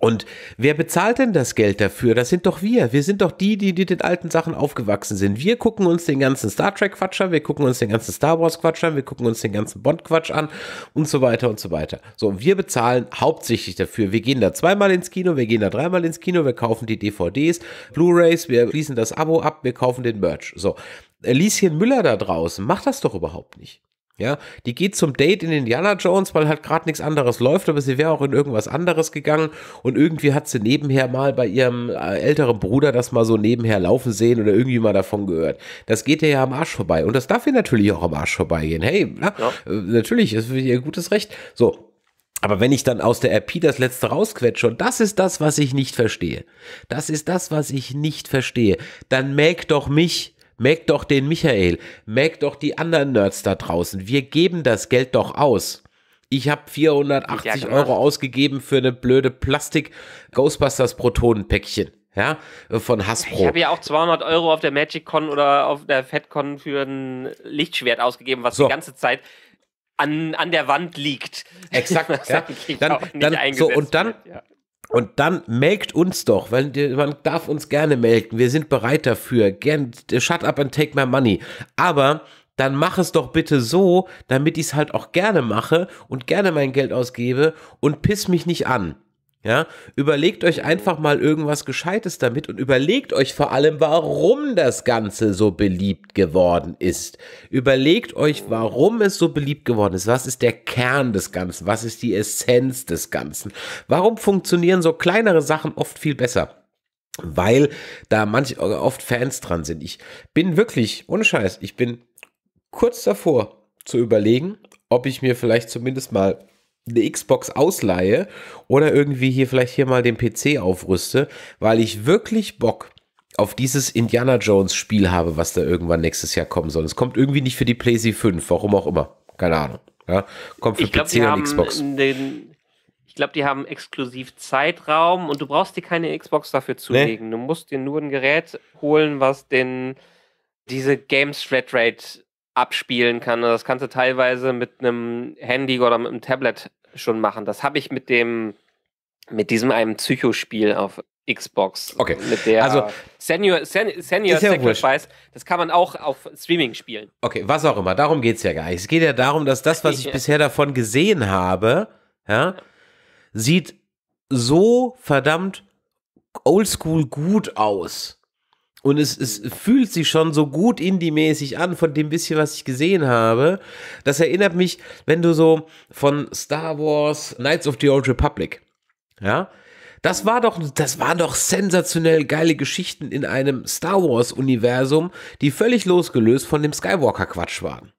Und wer bezahlt denn das Geld dafür? Das sind doch wir. Wir sind doch die, die, die den alten Sachen aufgewachsen sind. Wir gucken uns den ganzen Star Trek-Quatsch an, wir gucken uns den ganzen Star Wars-Quatsch an, wir gucken uns den ganzen Bond-Quatsch an und so weiter und so weiter. So, und wir bezahlen hauptsächlich dafür. Wir gehen da zweimal ins Kino, wir gehen da dreimal ins Kino, wir kaufen die DVDs, Blu-Rays, wir schließen das Abo ab, wir kaufen den Merch. So, Lieschen Müller da draußen macht das doch überhaupt nicht. Ja, die geht zum Date in Indiana Jones, weil halt gerade nichts anderes läuft, aber sie wäre auch in irgendwas anderes gegangen und irgendwie hat sie nebenher mal bei ihrem äh, älteren Bruder das mal so nebenher laufen sehen oder irgendwie mal davon gehört. Das geht ihr ja am Arsch vorbei und das darf ihr natürlich auch am Arsch vorbeigehen. Hey, na, ja. Äh, natürlich, ist ihr gutes Recht. So, aber wenn ich dann aus der RP das letzte rausquetsche, und das ist das, was ich nicht verstehe, das ist das, was ich nicht verstehe, dann merk doch mich, Merkt doch den Michael, merkt doch die anderen Nerds da draußen. Wir geben das Geld doch aus. Ich habe 480 ja, Euro ausgegeben für eine blöde Plastik-Ghostbusters-Protonen-Päckchen. Ja, von Hasbro. Ich habe ja auch 200 Euro auf der MagicCon oder auf der FedCon für ein Lichtschwert ausgegeben, was so. die ganze Zeit an, an der Wand liegt. Exakt. ja. dann, dann, so, und dann, wird, ja. Und dann melkt uns doch, weil man darf uns gerne melken. Wir sind bereit dafür. Gern, shut up and take my money. Aber dann mach es doch bitte so, damit ich es halt auch gerne mache und gerne mein Geld ausgebe und piss mich nicht an. Ja, überlegt euch einfach mal irgendwas Gescheites damit und überlegt euch vor allem, warum das Ganze so beliebt geworden ist. Überlegt euch, warum es so beliebt geworden ist. Was ist der Kern des Ganzen? Was ist die Essenz des Ganzen? Warum funktionieren so kleinere Sachen oft viel besser? Weil da manch oft Fans dran sind. Ich bin wirklich, ohne Scheiß, ich bin kurz davor zu überlegen, ob ich mir vielleicht zumindest mal eine Xbox ausleihe oder irgendwie hier vielleicht hier mal den PC aufrüste, weil ich wirklich Bock auf dieses Indiana Jones Spiel habe, was da irgendwann nächstes Jahr kommen soll. Es kommt irgendwie nicht für die PlayStation 5, warum auch immer. Keine Ahnung. Ja, kommt für ich glaub, PC und Xbox. Den, ich glaube, die haben exklusiv Zeitraum und du brauchst dir keine Xbox dafür zulegen. Nee. Du musst dir nur ein Gerät holen, was den diese Games Flatrate abspielen kann. Das kannst du teilweise mit einem Handy oder mit einem Tablet schon machen. Das habe ich mit dem, mit diesem einem Psychospiel auf Xbox. Okay. Mit der also, Senior, Sen, Senior Sacrifice. das kann man auch auf Streaming spielen. Okay, was auch immer. Darum geht es ja gar nicht. Es geht ja darum, dass das, was ich bisher davon gesehen habe, ja, sieht so verdammt oldschool gut aus. Und es, es fühlt sich schon so gut indie-mäßig an, von dem bisschen, was ich gesehen habe. Das erinnert mich, wenn du so von Star Wars Knights of the Old Republic, ja, das war doch, das waren doch sensationell geile Geschichten in einem Star Wars Universum, die völlig losgelöst von dem Skywalker Quatsch waren.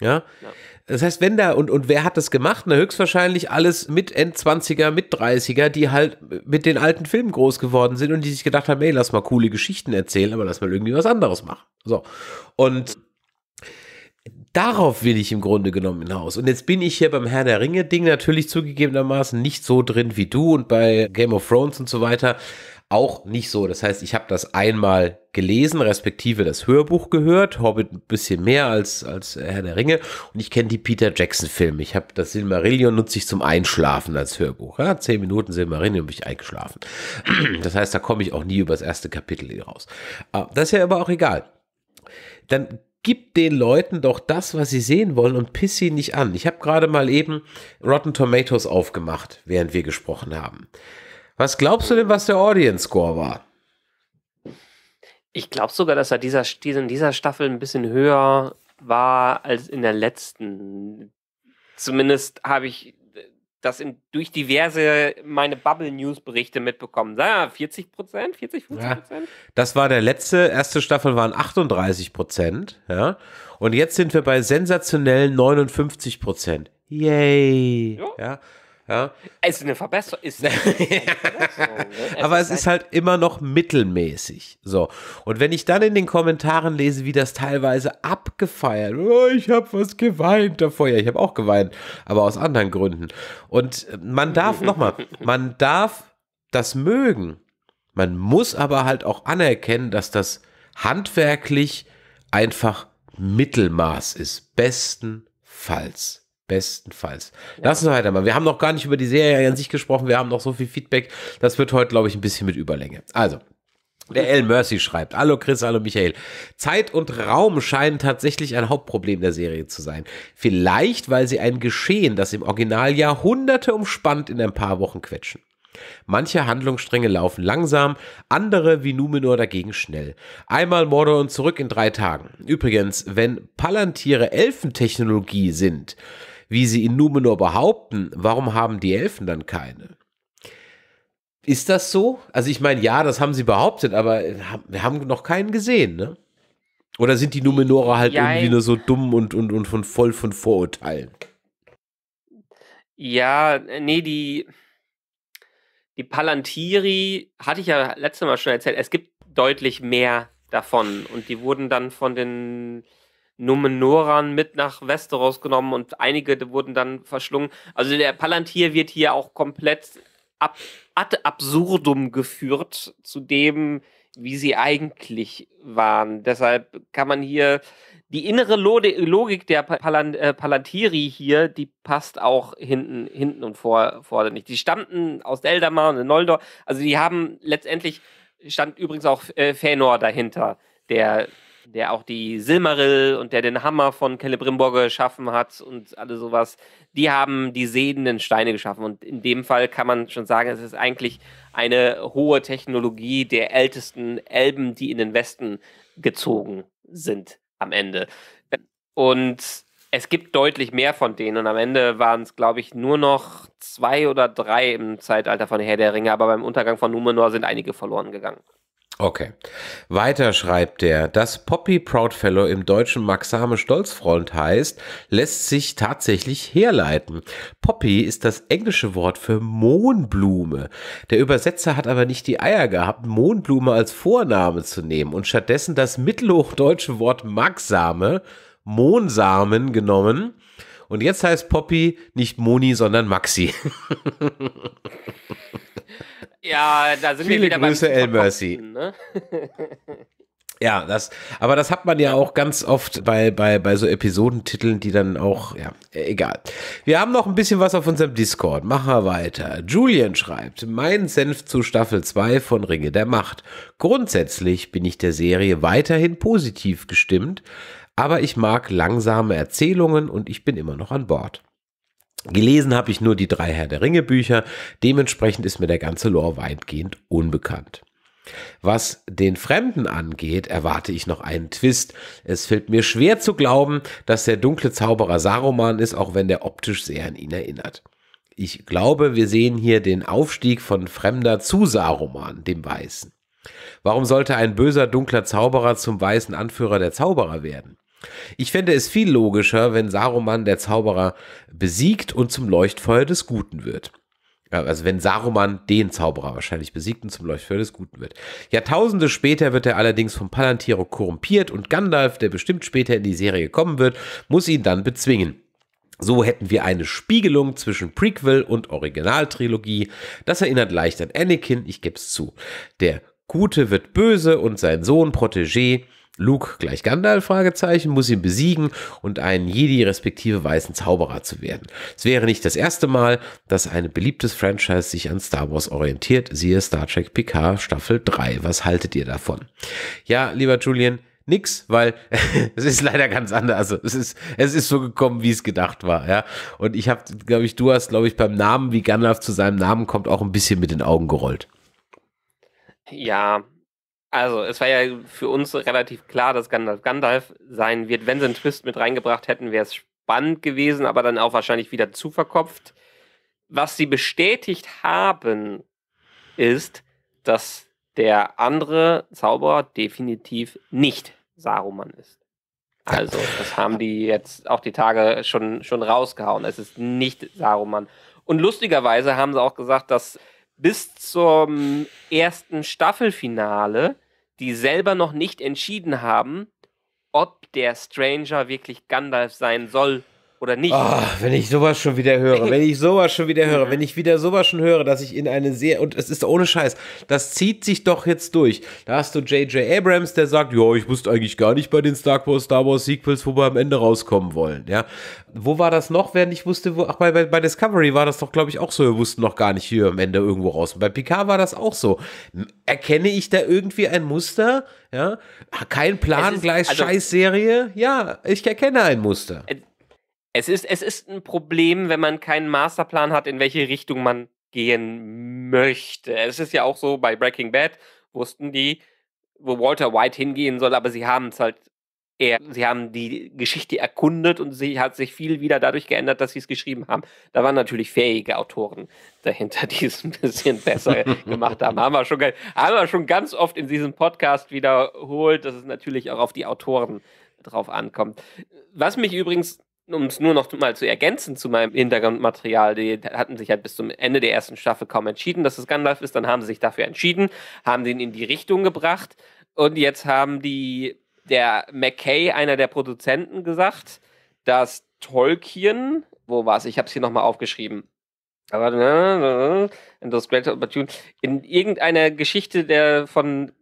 Ja? ja? Das heißt, wenn da, und, und wer hat das gemacht? Na, höchstwahrscheinlich alles mit Endzwanziger, mit Dreißiger, die halt mit den alten Filmen groß geworden sind und die sich gedacht haben, ey, lass mal coole Geschichten erzählen, aber lass mal irgendwie was anderes machen. So. Und darauf will ich im Grunde genommen hinaus. Und jetzt bin ich hier beim Herr der Ringe-Ding natürlich zugegebenermaßen nicht so drin wie du und bei Game of Thrones und so weiter auch nicht so. Das heißt, ich habe das einmal gelesen, respektive das Hörbuch gehört, Hobbit ein bisschen mehr als, als Herr der Ringe. Und ich kenne die Peter Jackson-Filme. Ich habe das Silmarillion nutze ich zum Einschlafen als Hörbuch. Ja, zehn Minuten Silmarillion bin ich eingeschlafen. Das heißt, da komme ich auch nie über das erste Kapitel raus. Ah, das ist ja aber auch egal. Dann gib den Leuten doch das, was sie sehen wollen und piss sie nicht an. Ich habe gerade mal eben Rotten Tomatoes aufgemacht, während wir gesprochen haben. Was glaubst du denn, was der Audience Score war? Ich glaube sogar, dass er dieser, in dieser Staffel ein bisschen höher war als in der letzten. Zumindest habe ich das in, durch diverse meine Bubble-News-Berichte mitbekommen. Ja, 40 Prozent, 40, 50 Prozent. Ja, das war der letzte. Erste Staffel waren 38 Prozent. Ja. Und jetzt sind wir bei sensationellen 59 Prozent. Yay. Ja. ja. Ja. Ist eine Verbesserung. Ist eine Verbesserung ne? Aber es ist halt immer noch mittelmäßig. So. Und wenn ich dann in den Kommentaren lese, wie das teilweise abgefeiert, oh, ich habe was geweint davor. Ja, ich habe auch geweint, aber aus anderen Gründen. Und man darf, nochmal, man darf das mögen. Man muss aber halt auch anerkennen, dass das handwerklich einfach Mittelmaß ist. Bestenfalls. Bestenfalls. Ja. Lassen wir weitermachen. Wir haben noch gar nicht über die Serie an sich gesprochen. Wir haben noch so viel Feedback. Das wird heute, glaube ich, ein bisschen mit Überlänge. Also, der L. Mercy schreibt, hallo Chris, hallo Michael. Zeit und Raum scheinen tatsächlich ein Hauptproblem der Serie zu sein. Vielleicht, weil sie ein Geschehen, das im Original Jahrhunderte umspannt, in ein paar Wochen quetschen. Manche Handlungsstränge laufen langsam, andere wie Numenor dagegen schnell. Einmal Mordor und zurück in drei Tagen. Übrigens, wenn Palantiere Elfentechnologie sind, wie sie in Numenor behaupten, warum haben die Elfen dann keine? Ist das so? Also ich meine, ja, das haben sie behauptet, aber äh, wir haben noch keinen gesehen, ne? Oder sind die Numenorer halt Jein. irgendwie nur so dumm und, und, und von voll von Vorurteilen? Ja, nee, die, die Palantiri hatte ich ja letztes Mal schon erzählt, es gibt deutlich mehr davon und die wurden dann von den Numenoran mit nach Westeros genommen und einige wurden dann verschlungen. Also der Palantir wird hier auch komplett ab, ad absurdum geführt zu dem, wie sie eigentlich waren. Deshalb kann man hier die innere Logik der Palan äh, Palantiri hier, die passt auch hinten, hinten und vor, vorne nicht. Die stammten aus Eldamar und Noldor. Also die haben letztendlich, stand übrigens auch äh, Fëanor dahinter, der der auch die Silmarill und der den Hammer von Celebrimbor geschaffen hat und alle sowas, die haben die sehenden Steine geschaffen. Und in dem Fall kann man schon sagen, es ist eigentlich eine hohe Technologie der ältesten Elben, die in den Westen gezogen sind am Ende. Und es gibt deutlich mehr von denen und am Ende waren es, glaube ich, nur noch zwei oder drei im Zeitalter von Herr der Ringe, aber beim Untergang von Numenor sind einige verloren gegangen. Okay. Weiter schreibt er, dass Poppy Proudfellow im deutschen Maxame Stolzfreund heißt, lässt sich tatsächlich herleiten. Poppy ist das englische Wort für Mohnblume. Der Übersetzer hat aber nicht die Eier gehabt, Mohnblume als Vorname zu nehmen und stattdessen das mittelhochdeutsche Wort Maxame, Mohnsamen genommen und jetzt heißt Poppy nicht Moni, sondern Maxi. ja, da sind Viele wir wieder Grüße, El Mercy. Ne? Ja, das, aber das hat man ja auch ganz oft bei, bei, bei so Episodentiteln, die dann auch, ja, egal. Wir haben noch ein bisschen was auf unserem Discord. Machen wir weiter. Julian schreibt, mein Senf zu Staffel 2 von Ringe der Macht. Grundsätzlich bin ich der Serie weiterhin positiv gestimmt, aber ich mag langsame Erzählungen und ich bin immer noch an Bord. Gelesen habe ich nur die drei Herr der Ringe Bücher, dementsprechend ist mir der ganze Lore weitgehend unbekannt. Was den Fremden angeht, erwarte ich noch einen Twist. Es fällt mir schwer zu glauben, dass der dunkle Zauberer Saruman ist, auch wenn der optisch sehr an ihn erinnert. Ich glaube, wir sehen hier den Aufstieg von Fremder zu Saruman, dem Weißen. Warum sollte ein böser dunkler Zauberer zum weißen Anführer der Zauberer werden? Ich fände es viel logischer, wenn Saruman der Zauberer besiegt und zum Leuchtfeuer des Guten wird. Also wenn Saruman den Zauberer wahrscheinlich besiegt und zum Leuchtfeuer des Guten wird. Jahrtausende später wird er allerdings vom Palantiro korrumpiert und Gandalf, der bestimmt später in die Serie kommen wird, muss ihn dann bezwingen. So hätten wir eine Spiegelung zwischen Prequel und Originaltrilogie. Das erinnert leicht an Anakin, ich gebe es zu. Der Gute wird böse und sein Sohn Protégé Luke gleich Gandalf, Fragezeichen, muss ihn besiegen und ein Jedi respektive weißen Zauberer zu werden. Es wäre nicht das erste Mal, dass ein beliebtes Franchise sich an Star Wars orientiert, siehe Star Trek PK Staffel 3. Was haltet ihr davon? Ja, lieber Julian, nix, weil es ist leider ganz anders. Also es ist, es ist so gekommen, wie es gedacht war, ja. Und ich habe, glaube ich, du hast, glaube ich, beim Namen, wie Gandalf zu seinem Namen kommt, auch ein bisschen mit den Augen gerollt. Ja, also, es war ja für uns relativ klar, dass Gandalf Gandalf sein wird. Wenn sie einen Twist mit reingebracht hätten, wäre es spannend gewesen, aber dann auch wahrscheinlich wieder zu verkopft. Was sie bestätigt haben, ist, dass der andere Zauberer definitiv nicht Saruman ist. Also, das haben die jetzt auch die Tage schon, schon rausgehauen. Es ist nicht Saruman. Und lustigerweise haben sie auch gesagt, dass bis zum ersten Staffelfinale, die selber noch nicht entschieden haben, ob der Stranger wirklich Gandalf sein soll oder nicht. Oh, wenn ich sowas schon wieder höre, wenn ich sowas schon wieder höre, wenn ich wieder sowas schon höre, dass ich in eine sehr und es ist ohne Scheiß, das zieht sich doch jetzt durch. Da hast du J.J. Abrams, der sagt, ja, ich wusste eigentlich gar nicht bei den Star Wars Star Wars Sequels, wo wir am Ende rauskommen wollen, ja. Wo war das noch, während ich wusste, wo ach bei, bei, bei Discovery war das doch glaube ich auch so, wir wussten noch gar nicht hier am Ende irgendwo raus. bei Picard war das auch so. Erkenne ich da irgendwie ein Muster? Ja, ah, kein Plan, ist, gleich also, Scheißserie. Ja, ich erkenne ein Muster. Äh, es ist, es ist ein Problem, wenn man keinen Masterplan hat, in welche Richtung man gehen möchte. Es ist ja auch so, bei Breaking Bad wussten die, wo Walter White hingehen soll, aber sie haben es halt eher, sie haben die Geschichte erkundet und sie hat sich viel wieder dadurch geändert, dass sie es geschrieben haben. Da waren natürlich fähige Autoren dahinter, die es ein bisschen besser gemacht haben. Haben wir, schon, haben wir schon ganz oft in diesem Podcast wiederholt, dass es natürlich auch auf die Autoren drauf ankommt. Was mich übrigens um es nur noch mal zu ergänzen zu meinem Hintergrundmaterial, die hatten sich halt bis zum Ende der ersten Staffel kaum entschieden, dass es Gandalf ist. Dann haben sie sich dafür entschieden, haben den in die Richtung gebracht und jetzt haben die der McKay, einer der Produzenten, gesagt, dass Tolkien, wo war es? Ich habe es hier nochmal aufgeschrieben. Aber in, in irgendeiner Geschichte der von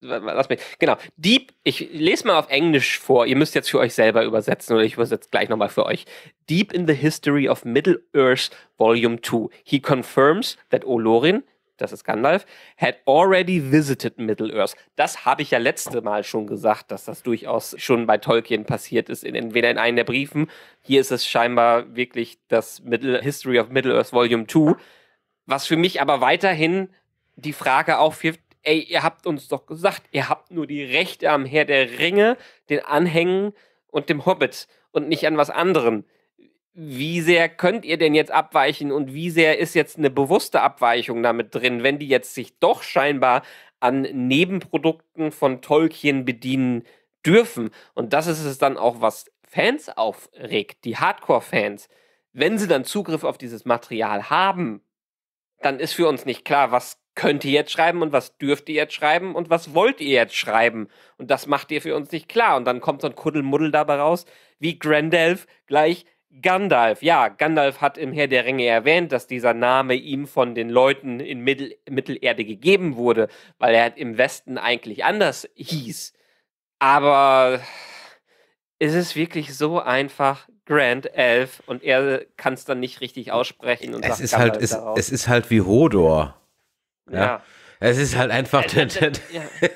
lass mich. Genau. Deep, ich lese mal auf Englisch vor. Ihr müsst jetzt für euch selber übersetzen oder ich übersetze gleich nochmal für euch. Deep in the History of Middle-earth, Volume 2. He confirms that Olorin, das ist Gandalf, had already visited Middle-earth. Das habe ich ja letzte Mal schon gesagt, dass das durchaus schon bei Tolkien passiert ist, in, entweder in einem der Briefen. Hier ist es scheinbar wirklich das Middle History of Middle-earth, Volume 2. Was für mich aber weiterhin die Frage aufwirft, ey, ihr habt uns doch gesagt, ihr habt nur die Rechte am Herr der Ringe, den Anhängen und dem Hobbit und nicht an was anderem. Wie sehr könnt ihr denn jetzt abweichen und wie sehr ist jetzt eine bewusste Abweichung damit drin, wenn die jetzt sich doch scheinbar an Nebenprodukten von Tolkien bedienen dürfen? Und das ist es dann auch, was Fans aufregt, die Hardcore-Fans. Wenn sie dann Zugriff auf dieses Material haben, dann ist für uns nicht klar, was könnt ihr jetzt schreiben und was dürft ihr jetzt schreiben und was wollt ihr jetzt schreiben? Und das macht ihr für uns nicht klar. Und dann kommt so ein Kuddelmuddel dabei raus, wie Gandalf gleich Gandalf. Ja, Gandalf hat im Herr der Ringe erwähnt, dass dieser Name ihm von den Leuten in Mittel Mittelerde gegeben wurde, weil er im Westen eigentlich anders hieß. Aber ist es wirklich so einfach, Grand Elf und er kann es dann nicht richtig aussprechen. Und es, sagt ist halt, es, es ist halt wie Hodor. Ja. ja. Es ist halt einfach. Äh, äh,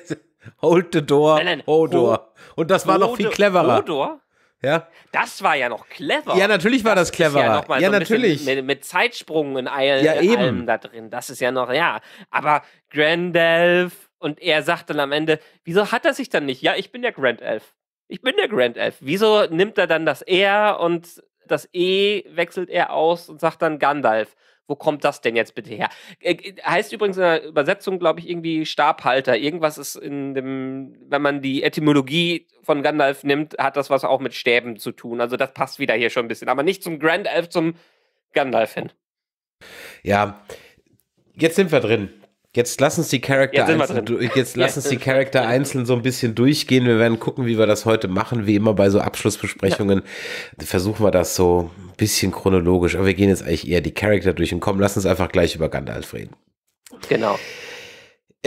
hold the door, nein, nein, Hodor. Oh Ho Und das war noch viel cleverer. Hodor? Ja. Das war ja noch clever. Ja, natürlich war das, das clever. Ja, ja so natürlich. Mit, mit Zeitsprung in, Eil, ja, in allem da drin. Das ist ja noch, ja. Aber Grand Elf und er sagt dann am Ende, wieso hat er sich dann nicht? Ja, ich bin der Grand Elf. Ich bin der Grand Elf. Wieso nimmt er dann das R und das E wechselt er aus und sagt dann Gandalf? Wo kommt das denn jetzt bitte her? Äh, äh, heißt übrigens in der Übersetzung, glaube ich, irgendwie Stabhalter. Irgendwas ist in dem, wenn man die Etymologie von Gandalf nimmt, hat das was auch mit Stäben zu tun. Also das passt wieder hier schon ein bisschen. Aber nicht zum Grand Elf, zum Gandalf hin. Ja, jetzt sind wir drin. Jetzt lass uns die Charakter jetzt, einzeln, jetzt lass uns die einzeln so ein bisschen durchgehen. Wir werden gucken, wie wir das heute machen. Wie immer bei so Abschlussbesprechungen ja. versuchen wir das so ein bisschen chronologisch. Aber wir gehen jetzt eigentlich eher die Charakter durch und kommen. Lass uns einfach gleich über Gandalf reden. Genau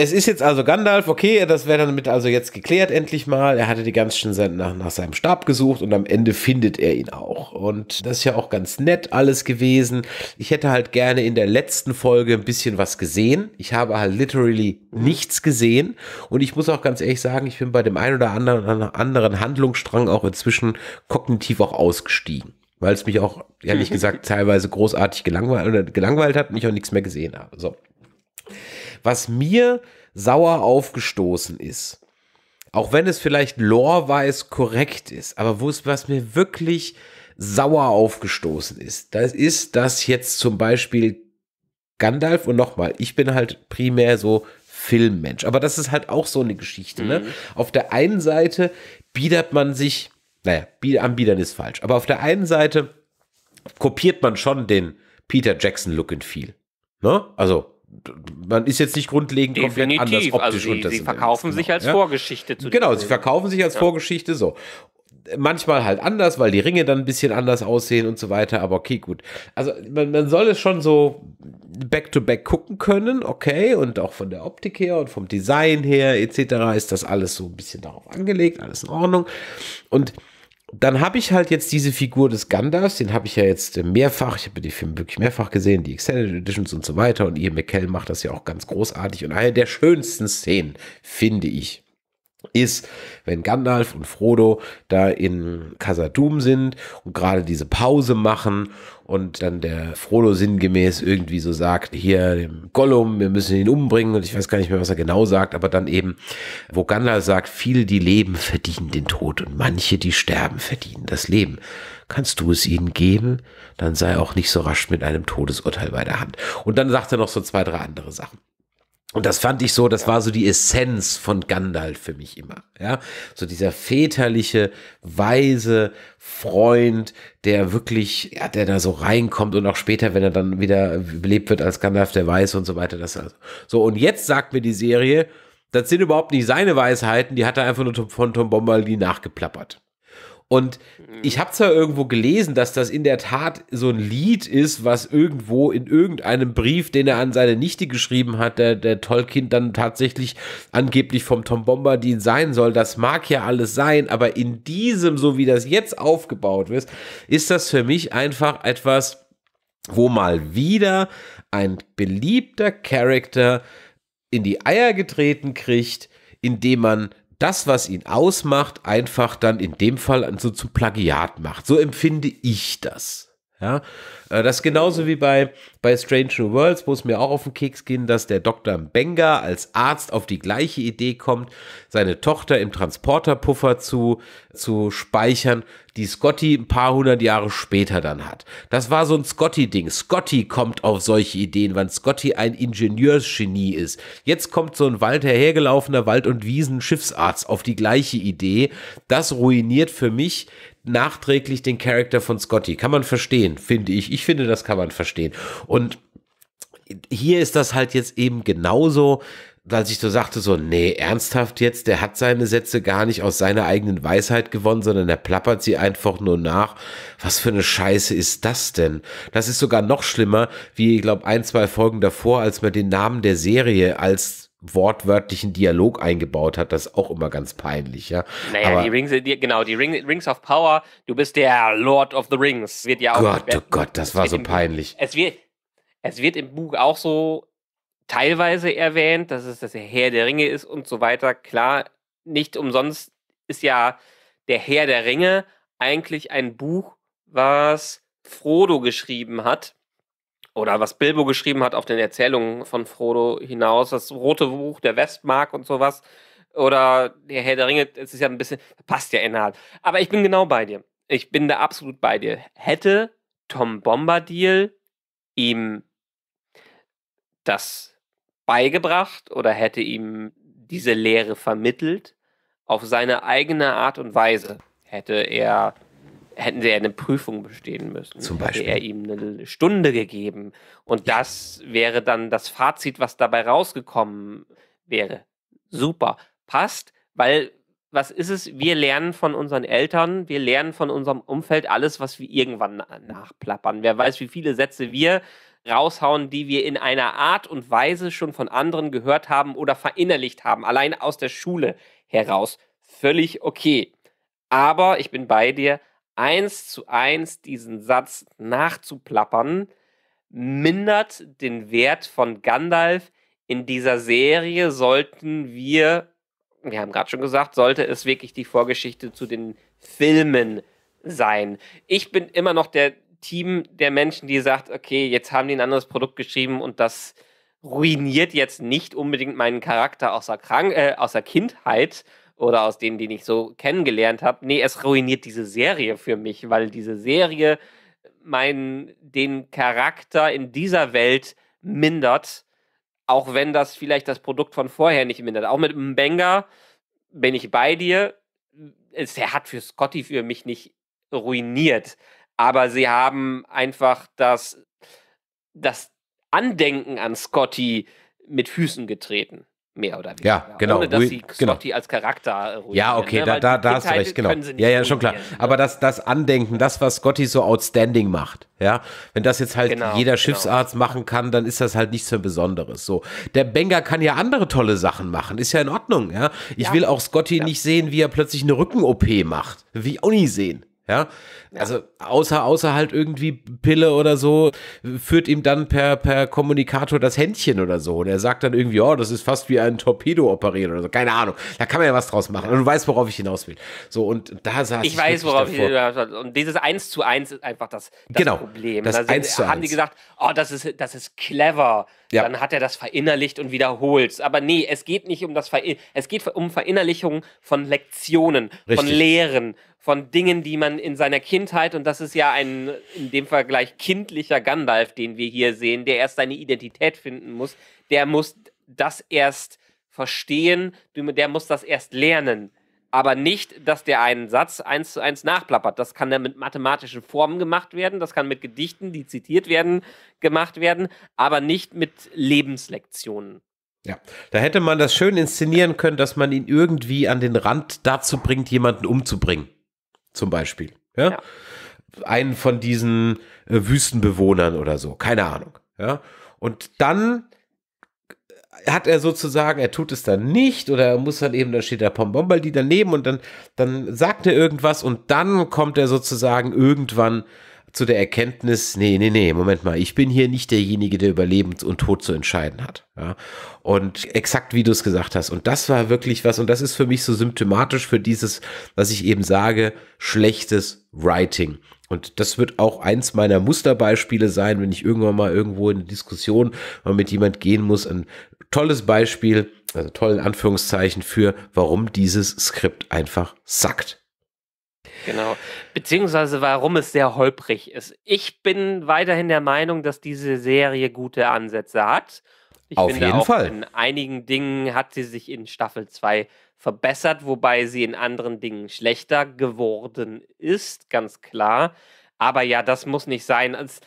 es ist jetzt also Gandalf, okay, das wäre damit also jetzt geklärt endlich mal. Er hatte die ganzen Zeit nach, nach seinem Stab gesucht und am Ende findet er ihn auch. Und das ist ja auch ganz nett alles gewesen. Ich hätte halt gerne in der letzten Folge ein bisschen was gesehen. Ich habe halt literally mhm. nichts gesehen. Und ich muss auch ganz ehrlich sagen, ich bin bei dem einen oder anderen, anderen Handlungsstrang auch inzwischen kognitiv auch ausgestiegen weil es mich auch, ehrlich gesagt, teilweise großartig gelangweilt, oder gelangweilt hat und ich auch nichts mehr gesehen habe. So was mir sauer aufgestoßen ist, auch wenn es vielleicht lorewise korrekt ist, aber wo es, was mir wirklich sauer aufgestoßen ist, das ist, dass jetzt zum Beispiel Gandalf und nochmal, ich bin halt primär so Filmmensch, aber das ist halt auch so eine Geschichte. Ne? Mhm. Ne? Auf der einen Seite biedert man sich, naja, anbiedern ist falsch, aber auf der einen Seite kopiert man schon den Peter Jackson Look and Feel. Ne? Also man ist jetzt nicht grundlegend Definitiv. komplett anders optisch also sie, sie verkaufen sich genau, als Vorgeschichte zu Genau, sie verkaufen sich als ja. Vorgeschichte so. Manchmal halt anders, weil die Ringe dann ein bisschen anders aussehen und so weiter, aber okay, gut. Also man, man soll es schon so back to -back gucken können, okay, und auch von der Optik her und vom Design her etc. ist das alles so ein bisschen darauf angelegt, alles in Ordnung. Und dann habe ich halt jetzt diese Figur des Gandalfs, den habe ich ja jetzt äh, mehrfach, ich habe die Filme wirklich mehrfach gesehen, die Extended Editions und so weiter. Und Ian McKellen macht das ja auch ganz großartig und eine der schönsten Szenen, finde ich, ist, wenn Gandalf und Frodo da in Casadum sind und gerade diese Pause machen und dann der Frodo sinngemäß irgendwie so sagt, hier dem Gollum, wir müssen ihn umbringen und ich weiß gar nicht mehr, was er genau sagt, aber dann eben, wo Gandalf sagt, viele, die leben, verdienen den Tod und manche, die sterben, verdienen das Leben. Kannst du es ihnen geben? Dann sei auch nicht so rasch mit einem Todesurteil bei der Hand. Und dann sagt er noch so zwei, drei andere Sachen. Und das fand ich so, das war so die Essenz von Gandalf für mich immer. Ja, so dieser väterliche, weise Freund, der wirklich, ja, der da so reinkommt und auch später, wenn er dann wieder belebt wird als Gandalf der Weiße und so weiter. Das also. So, und jetzt sagt mir die Serie, das sind überhaupt nicht seine Weisheiten, die hat er einfach nur von Tom Bombadil nachgeplappert. Und ich mhm. habe zwar irgendwo gelesen, dass das in der Tat so ein Lied ist, was irgendwo in irgendeinem Brief, den er an seine Nichte geschrieben hat, der, der Tolkien dann tatsächlich angeblich vom Tom Bombadil sein soll. Das mag ja alles sein, aber in diesem, so wie das jetzt aufgebaut ist, ist das für mich einfach etwas, wo mal wieder ein beliebter Charakter in die Eier getreten kriegt, indem man das, was ihn ausmacht, einfach dann in dem Fall so zu Plagiat macht. So empfinde ich das. Ja, äh, das ist genauso wie bei, bei Strange New Worlds, wo es mir auch auf den Keks ging, dass der Dr. Benga als Arzt auf die gleiche Idee kommt, seine Tochter im Transporterpuffer zu, zu speichern, die Scotty ein paar hundert Jahre später dann hat. Das war so ein Scotty-Ding. Scotty kommt auf solche Ideen, weil Scotty ein Ingenieursgenie ist. Jetzt kommt so ein Wald hergelaufener Wald- und Wiesen-Schiffsarzt auf die gleiche Idee. Das ruiniert für mich nachträglich den Charakter von Scotty. Kann man verstehen, finde ich. Ich finde, das kann man verstehen. Und hier ist das halt jetzt eben genauso, als ich so sagte, so, nee, ernsthaft jetzt, der hat seine Sätze gar nicht aus seiner eigenen Weisheit gewonnen, sondern er plappert sie einfach nur nach. Was für eine Scheiße ist das denn? Das ist sogar noch schlimmer, wie ich glaube, ein, zwei Folgen davor, als man den Namen der Serie als wortwörtlichen Dialog eingebaut hat, das ist auch immer ganz peinlich, ja. Naja, Aber die Rings, die, genau, die Ring, Rings of Power, du bist der Lord of the Rings, wird ja auch. Gott, oh Gott, das war so peinlich. es wird, es wird im Buch auch so teilweise erwähnt, dass es das Herr der Ringe ist und so weiter. Klar, nicht umsonst ist ja der Herr der Ringe eigentlich ein Buch, was Frodo geschrieben hat oder was Bilbo geschrieben hat auf den Erzählungen von Frodo hinaus, das Rote Buch der Westmark und sowas. Oder der Herr der Ringe, es ist ja ein bisschen, passt ja innerhalb. Aber ich bin genau bei dir. Ich bin da absolut bei dir. Hätte Tom Bombadil ihm das beigebracht oder hätte ihm diese Lehre vermittelt auf seine eigene Art und Weise, hätte er hätten sie eine Prüfung bestehen müssen. Zum Beispiel. Hätte er ihm eine Stunde gegeben. Und das wäre dann das Fazit, was dabei rausgekommen wäre. Super. Passt, weil was ist es? Wir lernen von unseren Eltern, wir lernen von unserem Umfeld alles, was wir irgendwann nachplappern. Wer weiß, wie viele Sätze wir raushauen, die wir in einer Art und Weise schon von anderen gehört haben oder verinnerlicht haben, allein aus der Schule heraus. Völlig okay. Aber ich bin bei dir, eins zu eins diesen Satz nachzuplappern, mindert den Wert von Gandalf. In dieser Serie sollten wir, wir haben gerade schon gesagt, sollte es wirklich die Vorgeschichte zu den Filmen sein. Ich bin immer noch der Team der Menschen, die sagt, okay, jetzt haben die ein anderes Produkt geschrieben und das ruiniert jetzt nicht unbedingt meinen Charakter außer, Krank äh, außer Kindheit oder aus denen, die ich so kennengelernt habe. Nee, es ruiniert diese Serie für mich, weil diese Serie meinen, den Charakter in dieser Welt mindert, auch wenn das vielleicht das Produkt von vorher nicht mindert. Auch mit Mbenga bin ich bei dir. Es, er hat für Scotty für mich nicht ruiniert, aber sie haben einfach das, das Andenken an Scotty mit Füßen getreten mehr oder weniger. Ja, genau. Ohne dass sie Scotty genau. als Charakter ruinieren. Ja, ne? okay, ne? da, da, da hast du recht, genau. Ja, ja, schon klar. Ne? Aber das, das Andenken, das, was Scotty so outstanding macht, ja, wenn das jetzt halt genau, jeder genau. Schiffsarzt genau. machen kann, dann ist das halt nichts für Besonderes. So, der Banger kann ja andere tolle Sachen machen, ist ja in Ordnung, ja. Ich ja. will auch Scotty ja. nicht sehen, wie er plötzlich eine Rücken-OP macht. wie ich auch nie sehen, ja? ja? Also außer, außer halt irgendwie Pille oder so, führt ihm dann per, per Kommunikator das Händchen oder so. Und er sagt dann irgendwie, oh, das ist fast wie ein Torpedo operieren oder so. Keine Ahnung. Da kann man ja was draus machen. Und du weißt, worauf ich hinaus will. So, und da saß ich. Ich weiß, worauf davor. ich hinaus will. Und dieses 1 zu 1 ist einfach das, das genau, Problem. Das da haben 1 die gesagt, oh, das ist, das ist clever. Ja. Dann hat er das verinnerlicht und wiederholt. Aber nee, es geht nicht um das Ver es geht um Verinnerlichung von Lektionen, Richtig. von Lehren, von Dingen, die man in seiner Kindheit, und das ist ja ein in dem Vergleich kindlicher Gandalf, den wir hier sehen, der erst seine Identität finden muss, der muss das erst verstehen, der muss das erst lernen. Aber nicht, dass der einen Satz eins zu eins nachplappert. Das kann dann mit mathematischen Formen gemacht werden, das kann mit Gedichten, die zitiert werden, gemacht werden, aber nicht mit Lebenslektionen. Ja, da hätte man das schön inszenieren können, dass man ihn irgendwie an den Rand dazu bringt, jemanden umzubringen zum Beispiel. Ja? ja. Einen von diesen äh, Wüstenbewohnern oder so, keine Ahnung. Ja? Und dann äh, hat er sozusagen, er tut es dann nicht oder er muss dann eben, da steht der Pombombaldi daneben und dann, dann sagt er irgendwas und dann kommt er sozusagen irgendwann zu der Erkenntnis, nee, nee, nee, Moment mal, ich bin hier nicht derjenige, der über Leben und Tod zu entscheiden hat. Ja? Und exakt wie du es gesagt hast. Und das war wirklich was, und das ist für mich so symptomatisch für dieses, was ich eben sage, schlechtes Writing. Und das wird auch eins meiner Musterbeispiele sein, wenn ich irgendwann mal irgendwo in eine Diskussion mal mit jemand gehen muss. Ein tolles Beispiel, also tollen Anführungszeichen für, warum dieses Skript einfach sackt. Genau. Beziehungsweise warum es sehr holprig ist. Ich bin weiterhin der Meinung, dass diese Serie gute Ansätze hat. Ich Auf finde jeden auch, Fall. In einigen Dingen hat sie sich in Staffel 2 verbessert, wobei sie in anderen Dingen schlechter geworden ist, ganz klar. Aber ja, das muss nicht sein. Es,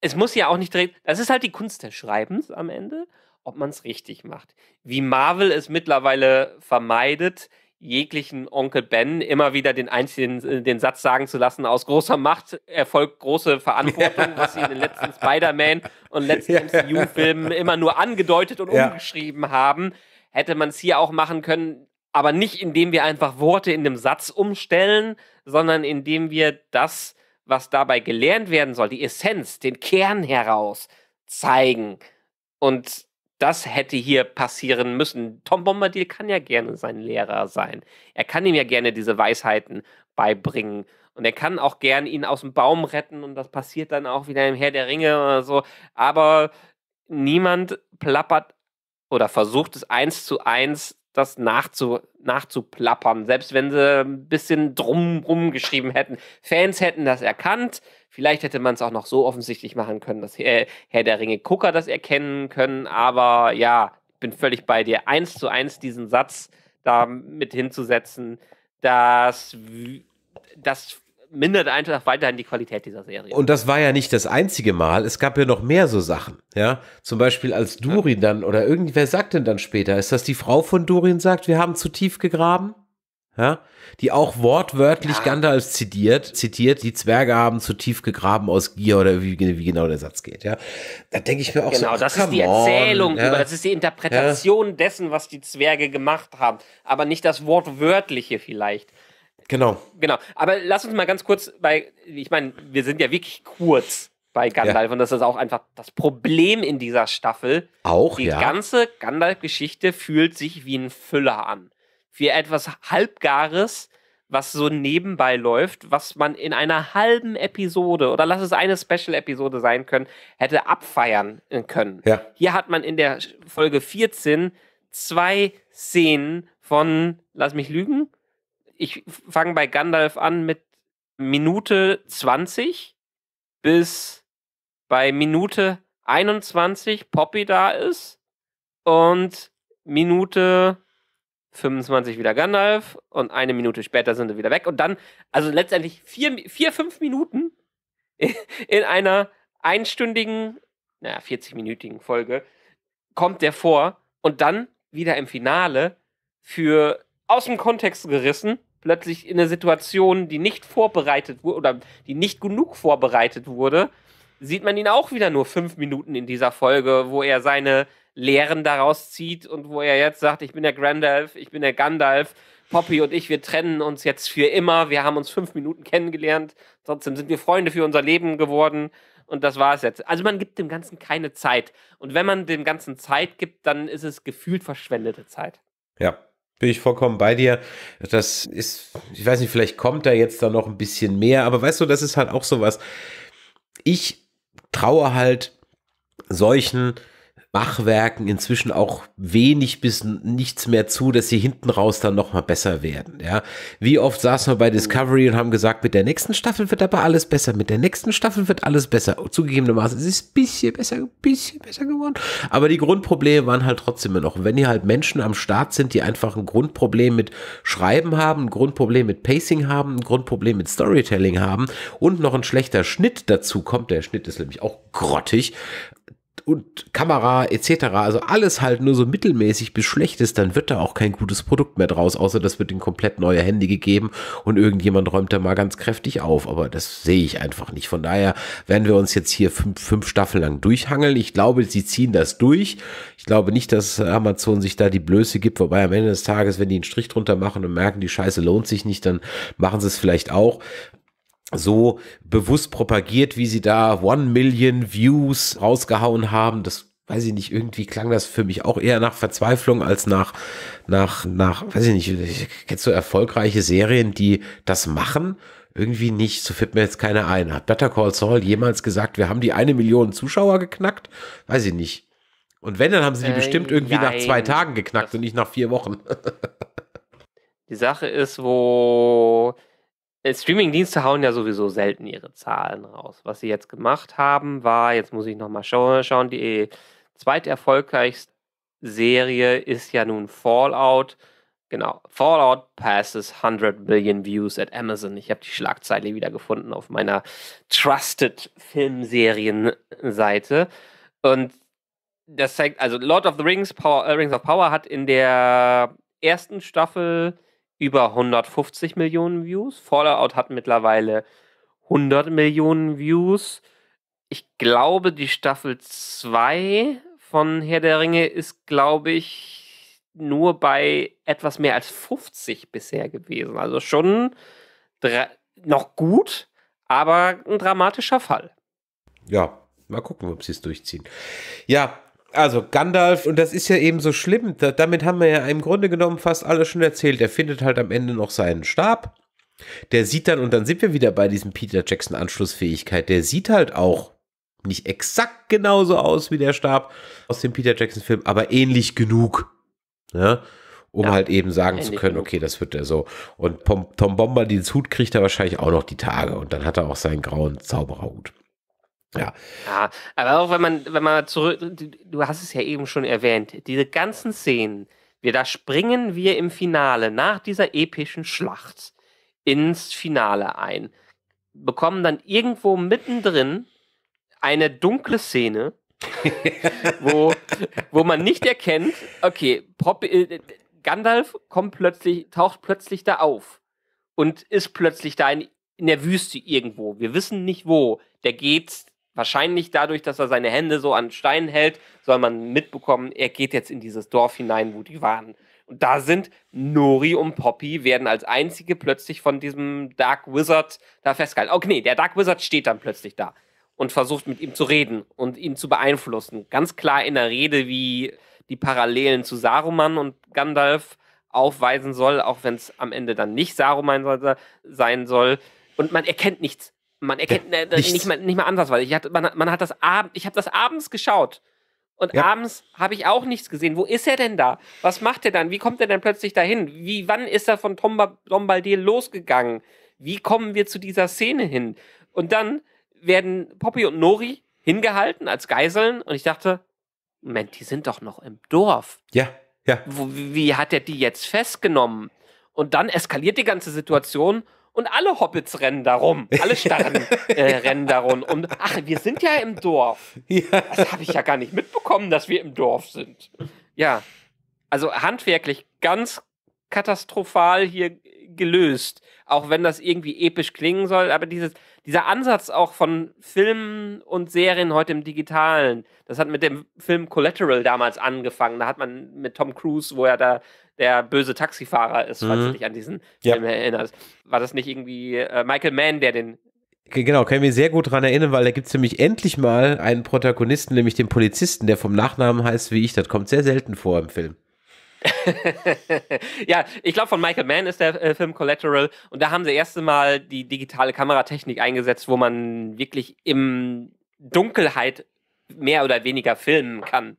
es muss ja auch nicht direkt. Das ist halt die Kunst des Schreibens am Ende, ob man es richtig macht. Wie Marvel es mittlerweile vermeidet, jeglichen Onkel Ben immer wieder den einzigen äh, den Satz sagen zu lassen, aus großer Macht erfolgt große Verantwortung, was sie in den letzten Spider-Man und letzten MCU-Filmen immer nur angedeutet und ja. umgeschrieben haben, hätte man es hier auch machen können, aber nicht indem wir einfach Worte in dem Satz umstellen, sondern indem wir das, was dabei gelernt werden soll, die Essenz, den Kern heraus zeigen. Und das hätte hier passieren müssen. Tom Bombadil kann ja gerne sein Lehrer sein. Er kann ihm ja gerne diese Weisheiten beibringen. Und er kann auch gerne ihn aus dem Baum retten und das passiert dann auch wieder im Herr der Ringe oder so. Aber niemand plappert oder versucht es eins zu eins das nachzu, nachzuplappern. Selbst wenn sie ein bisschen drumrum geschrieben hätten. Fans hätten das erkannt. Vielleicht hätte man es auch noch so offensichtlich machen können, dass Herr, Herr der Ringe-Gucker das erkennen können. Aber ja, ich bin völlig bei dir. Eins zu eins diesen Satz da mit hinzusetzen, dass das mindert einfach weiterhin die Qualität dieser Serie. Und das war ja nicht das einzige Mal. Es gab ja noch mehr so Sachen. Ja, zum Beispiel als Durin dann oder irgendwer sagt denn dann später, ist das die Frau von Durin sagt, wir haben zu tief gegraben? Ja, die auch wortwörtlich ja. Gandalf zitiert, zitiert, die Zwerge haben zu tief gegraben aus Gier oder wie, wie genau der Satz geht, ja. Da denke ich mir auch genau, so, ah, das ist die Erzählung ja. über, das ist die Interpretation ja. dessen, was die Zwerge gemacht haben, aber nicht das wortwörtliche vielleicht. Genau. Genau. Aber lass uns mal ganz kurz bei, ich meine, wir sind ja wirklich kurz bei Gandalf ja. und das ist auch einfach das Problem in dieser Staffel. Auch, Die ja. Die ganze Gandalf-Geschichte fühlt sich wie ein Füller an. Wie etwas Halbgares, was so nebenbei läuft, was man in einer halben Episode oder lass es eine Special-Episode sein können, hätte abfeiern können. Ja. Hier hat man in der Folge 14 zwei Szenen von, lass mich lügen, ich fange bei Gandalf an mit Minute 20 bis bei Minute 21 Poppy da ist und Minute 25 wieder Gandalf und eine Minute später sind sie wieder weg und dann, also letztendlich vier, vier fünf Minuten in einer einstündigen, naja, 40-minütigen Folge kommt der vor und dann wieder im Finale für aus dem Kontext gerissen plötzlich in eine Situation, die nicht vorbereitet wurde oder die nicht genug vorbereitet wurde, sieht man ihn auch wieder nur fünf Minuten in dieser Folge, wo er seine Lehren daraus zieht und wo er jetzt sagt, ich bin der Grandalf, ich bin der Gandalf, Poppy und ich, wir trennen uns jetzt für immer, wir haben uns fünf Minuten kennengelernt, trotzdem sind wir Freunde für unser Leben geworden und das war es jetzt. Also man gibt dem Ganzen keine Zeit und wenn man dem Ganzen Zeit gibt, dann ist es gefühlt verschwendete Zeit. Ja, bin ich vollkommen bei dir. Das ist, ich weiß nicht, vielleicht kommt da jetzt da noch ein bisschen mehr, aber weißt du, das ist halt auch sowas. Ich traue halt solchen Machwerken inzwischen auch wenig bis nichts mehr zu, dass sie hinten raus dann nochmal besser werden. Ja, wie oft saßen wir bei Discovery und haben gesagt, mit der nächsten Staffel wird aber alles besser, mit der nächsten Staffel wird alles besser. Zugegebenermaßen es ist es ein bisschen besser, ein bisschen besser geworden. Aber die Grundprobleme waren halt trotzdem immer noch. Und wenn hier halt Menschen am Start sind, die einfach ein Grundproblem mit Schreiben haben, ein Grundproblem mit Pacing haben, ein Grundproblem mit Storytelling haben und noch ein schlechter Schnitt dazu kommt, der Schnitt ist nämlich auch grottig, und Kamera etc. Also alles halt nur so mittelmäßig bis schlecht ist, dann wird da auch kein gutes Produkt mehr draus, außer das wird ein komplett neue Handy gegeben und irgendjemand räumt da mal ganz kräftig auf. Aber das sehe ich einfach nicht. Von daher werden wir uns jetzt hier fünf, fünf Staffeln lang durchhangeln. Ich glaube, sie ziehen das durch. Ich glaube nicht, dass Amazon sich da die Blöße gibt, wobei am Ende des Tages, wenn die einen Strich drunter machen und merken, die Scheiße lohnt sich nicht, dann machen sie es vielleicht auch so bewusst propagiert, wie sie da One Million Views rausgehauen haben. Das weiß ich nicht, irgendwie klang das für mich auch eher nach Verzweiflung als nach, nach, nach, weiß ich nicht, kennst du erfolgreiche Serien, die das machen? Irgendwie nicht, so fällt mir jetzt keiner ein. Hat Better Call Saul jemals gesagt, wir haben die eine Million Zuschauer geknackt? Weiß ich nicht. Und wenn, dann haben sie die äh, bestimmt irgendwie nein. nach zwei Tagen geknackt das und nicht nach vier Wochen. die Sache ist, wo äh, Streaming-Dienste hauen ja sowieso selten ihre Zahlen raus. Was sie jetzt gemacht haben, war, jetzt muss ich nochmal schauen, die zweiterfolgreichste Serie ist ja nun Fallout. Genau, Fallout passes 100 Million Views at Amazon. Ich habe die Schlagzeile wieder gefunden auf meiner Trusted Filmserien-Seite. Und das zeigt, also Lord of the Rings, Power, äh, Rings of Power hat in der ersten Staffel über 150 Millionen Views. Fallout hat mittlerweile 100 Millionen Views. Ich glaube, die Staffel 2 von Herr der Ringe ist, glaube ich, nur bei etwas mehr als 50 bisher gewesen. Also schon noch gut, aber ein dramatischer Fall. Ja, mal gucken, ob sie es durchziehen. Ja, also Gandalf, und das ist ja eben so schlimm, da, damit haben wir ja im Grunde genommen fast alles schon erzählt. Er findet halt am Ende noch seinen Stab. Der sieht dann, und dann sind wir wieder bei diesem Peter Jackson Anschlussfähigkeit, der sieht halt auch nicht exakt genauso aus wie der Stab aus dem Peter Jackson Film, aber ähnlich genug. Ja? um ja, halt eben sagen zu können, okay, das wird er so. Und Tom Bombadils Hut kriegt er wahrscheinlich auch noch die Tage und dann hat er auch seinen grauen Zaubererhut. Ja. ja. Aber auch wenn man, wenn man zurück, du hast es ja eben schon erwähnt, diese ganzen Szenen, wir, da springen wir im Finale nach dieser epischen Schlacht ins Finale ein, bekommen dann irgendwo mittendrin eine dunkle Szene, wo, wo man nicht erkennt, okay, Pop, äh, Gandalf kommt plötzlich, taucht plötzlich da auf und ist plötzlich da in, in der Wüste irgendwo. Wir wissen nicht wo. Der geht wahrscheinlich dadurch, dass er seine Hände so an Steinen hält, soll man mitbekommen, er geht jetzt in dieses Dorf hinein, wo die waren. Und da sind Nori und Poppy, werden als einzige plötzlich von diesem Dark Wizard da festgehalten. Okay, nee, der Dark Wizard steht dann plötzlich da und versucht mit ihm zu reden und ihn zu beeinflussen. Ganz klar in der Rede, wie die Parallelen zu Saruman und Gandalf aufweisen soll, auch wenn es am Ende dann nicht Saruman sein soll. Und man erkennt nichts. Man erkennt ja, äh, ne, nicht, mal, nicht mal ansatzweise. Ich hatte, man, man hat das abend, ich habe das abends geschaut. Und ja. abends habe ich auch nichts gesehen. Wo ist er denn da? Was macht er dann? Wie kommt er denn plötzlich dahin? Wie, wann ist er von Tombaldil losgegangen? Wie kommen wir zu dieser Szene hin? Und dann werden Poppy und Nori hingehalten als Geiseln. Und ich dachte, Moment, die sind doch noch im Dorf. Ja, ja. Wo, wie hat er die jetzt festgenommen? Und dann eskaliert die ganze Situation und alle Hobbits rennen darum. Alle Starren äh, rennen darum. Und ach, wir sind ja im Dorf. Ja. Das habe ich ja gar nicht mitbekommen, dass wir im Dorf sind. Ja. Also handwerklich ganz katastrophal hier gelöst. Auch wenn das irgendwie episch klingen soll. Aber dieses, dieser Ansatz auch von Filmen und Serien heute im Digitalen, das hat mit dem Film Collateral damals angefangen. Da hat man mit Tom Cruise, wo er da der böse Taxifahrer ist, falls mhm. du dich an diesen ja. Film erinnerst. War das nicht irgendwie äh, Michael Mann, der den Genau, kann ich mich sehr gut daran erinnern, weil da gibt es nämlich endlich mal einen Protagonisten, nämlich den Polizisten, der vom Nachnamen heißt wie ich. Das kommt sehr selten vor im Film. ja, ich glaube, von Michael Mann ist der äh, Film Collateral und da haben sie das erste Mal die digitale Kameratechnik eingesetzt, wo man wirklich im Dunkelheit mehr oder weniger filmen kann.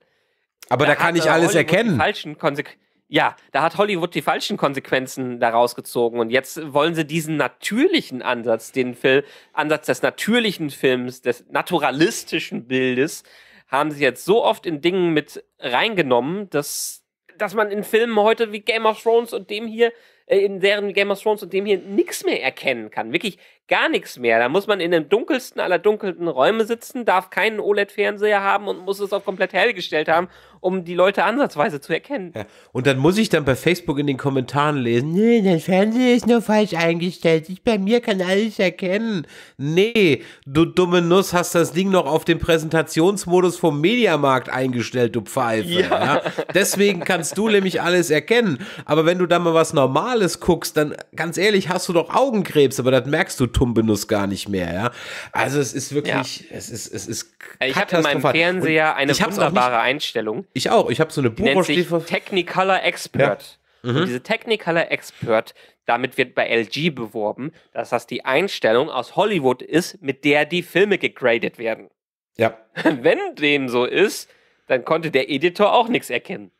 Aber da, da kann ich äh, alles Hollywood erkennen. Die falschen Konsequenzen ja, da hat Hollywood die falschen Konsequenzen daraus gezogen. Und jetzt wollen sie diesen natürlichen Ansatz, den Film, Ansatz des natürlichen Films, des naturalistischen Bildes, haben sie jetzt so oft in Dingen mit reingenommen, dass, dass man in Filmen heute wie Game of Thrones und dem hier, äh, in deren Game of Thrones und dem hier nichts mehr erkennen kann. Wirklich gar nichts mehr. Da muss man in den dunkelsten aller dunkelten Räume sitzen, darf keinen OLED-Fernseher haben und muss es auch komplett hell haben, um die Leute ansatzweise zu erkennen. Ja. Und dann muss ich dann bei Facebook in den Kommentaren lesen, nee, der Fernseher ist nur falsch eingestellt. Ich bei mir kann alles erkennen. Nee, du dumme Nuss hast das Ding noch auf den Präsentationsmodus vom Mediamarkt eingestellt, du Pfeife. Ja. Ja? Deswegen kannst du nämlich alles erkennen. Aber wenn du da mal was Normales guckst, dann ganz ehrlich, hast du doch Augenkrebs, aber das merkst du Tumbenus gar nicht mehr, ja. Also es ist wirklich, ja. es ist, es ist äh, Ich habe in meinem Fernseher eine wunderbare Einstellung. Ich auch, ich habe so eine Buchstabe. nennt Technicolor Expert. Ja. Mhm. Und diese Technicolor Expert, damit wird bei LG beworben, dass das die Einstellung aus Hollywood ist, mit der die Filme gegradet werden. Ja. Wenn dem so ist, dann konnte der Editor auch nichts erkennen.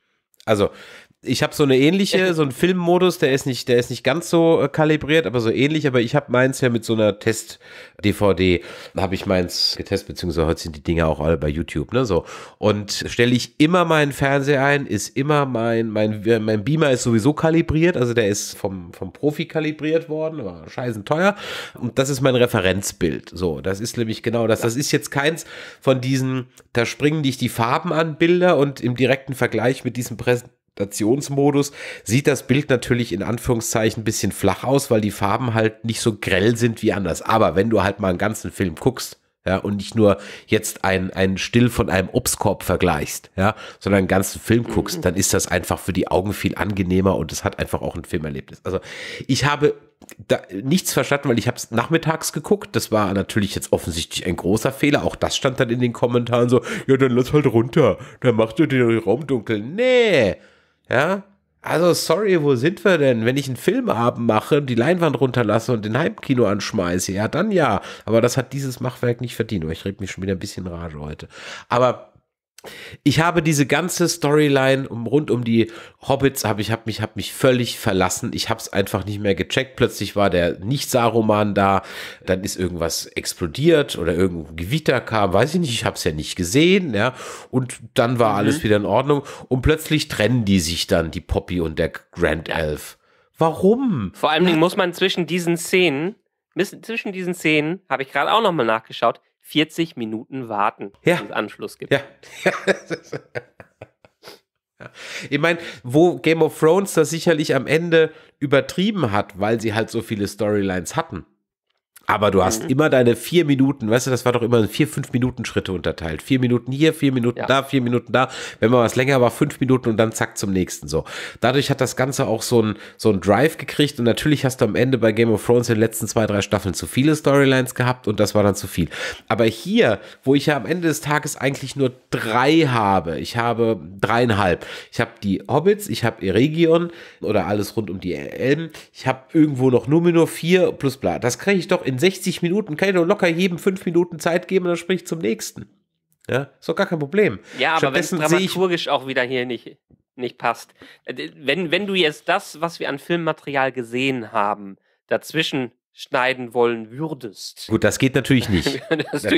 Also, ich habe so eine ähnliche, so einen Filmmodus, der ist nicht, der ist nicht ganz so äh, kalibriert, aber so ähnlich. Aber ich habe meins ja mit so einer Test-DVD, habe ich meins getestet, beziehungsweise heute sind die Dinger auch alle bei YouTube, ne? So. Und stelle ich immer meinen Fernseher ein, ist immer mein, mein, äh, mein Beamer ist sowieso kalibriert, also der ist vom, vom Profi kalibriert worden, war scheißen teuer. Und das ist mein Referenzbild. So, das ist nämlich genau das. Das ist jetzt keins von diesen, da springen dich die Farben an, Bilder und im direkten Vergleich mit diesem Präsent Präsentationsmodus sieht das Bild natürlich in Anführungszeichen ein bisschen flach aus, weil die Farben halt nicht so grell sind wie anders. Aber wenn du halt mal einen ganzen Film guckst, ja, und nicht nur jetzt einen Still von einem Obstkorb vergleichst, ja, sondern einen ganzen Film guckst, dann ist das einfach für die Augen viel angenehmer und es hat einfach auch ein Filmerlebnis. Also ich habe da nichts verstanden, weil ich habe es nachmittags geguckt. Das war natürlich jetzt offensichtlich ein großer Fehler. Auch das stand dann in den Kommentaren so, ja, dann lass halt runter. Dann machst du den Raum dunkel. Nee. Ja, also sorry, wo sind wir denn? Wenn ich einen Filmabend mache, die Leinwand runterlasse und den Heimkino anschmeiße, ja, dann ja. Aber das hat dieses Machwerk nicht verdient. Oh, ich rede mich schon wieder ein bisschen Rage heute. Aber ich habe diese ganze Storyline um, rund um die Hobbits, habe ich hab mich, hab mich völlig verlassen. Ich habe es einfach nicht mehr gecheckt. Plötzlich war der Nicht-Saruman da, dann ist irgendwas explodiert oder irgendein Gewitter kam, weiß ich nicht, ich habe es ja nicht gesehen, ja. Und dann war mhm. alles wieder in Ordnung. Und plötzlich trennen die sich dann, die Poppy und der Grand Elf. Warum? Vor allen Dingen muss man zwischen diesen Szenen, zwischen diesen Szenen, habe ich gerade auch nochmal nachgeschaut, 40 Minuten warten, ja. bis es Anschluss gibt. Ja. ja. Ich meine, wo Game of Thrones das sicherlich am Ende übertrieben hat, weil sie halt so viele Storylines hatten aber du hast mhm. immer deine vier Minuten, weißt du, das war doch immer in vier, fünf Minuten Schritte unterteilt. Vier Minuten hier, vier Minuten ja. da, vier Minuten da. Wenn man was länger war, fünf Minuten und dann zack zum nächsten so. Dadurch hat das Ganze auch so einen so ein Drive gekriegt und natürlich hast du am Ende bei Game of Thrones in den letzten zwei, drei Staffeln zu viele Storylines gehabt und das war dann zu viel. Aber hier, wo ich ja am Ende des Tages eigentlich nur drei habe, ich habe dreieinhalb. Ich habe die Hobbits, ich habe Eregion oder alles rund um die Elben. Ich habe irgendwo noch Numenor 4 plus bla. Das kriege ich doch in in 60 Minuten kann ich doch locker jedem fünf Minuten Zeit geben und dann sprich ich zum nächsten. Ja, ist doch gar kein Problem. Ja, aber wenn es dramaturgisch auch wieder hier nicht, nicht passt. Äh, wenn, wenn du jetzt das, was wir an Filmmaterial gesehen haben, dazwischen schneiden wollen würdest. Gut, das geht natürlich nicht. das, ja,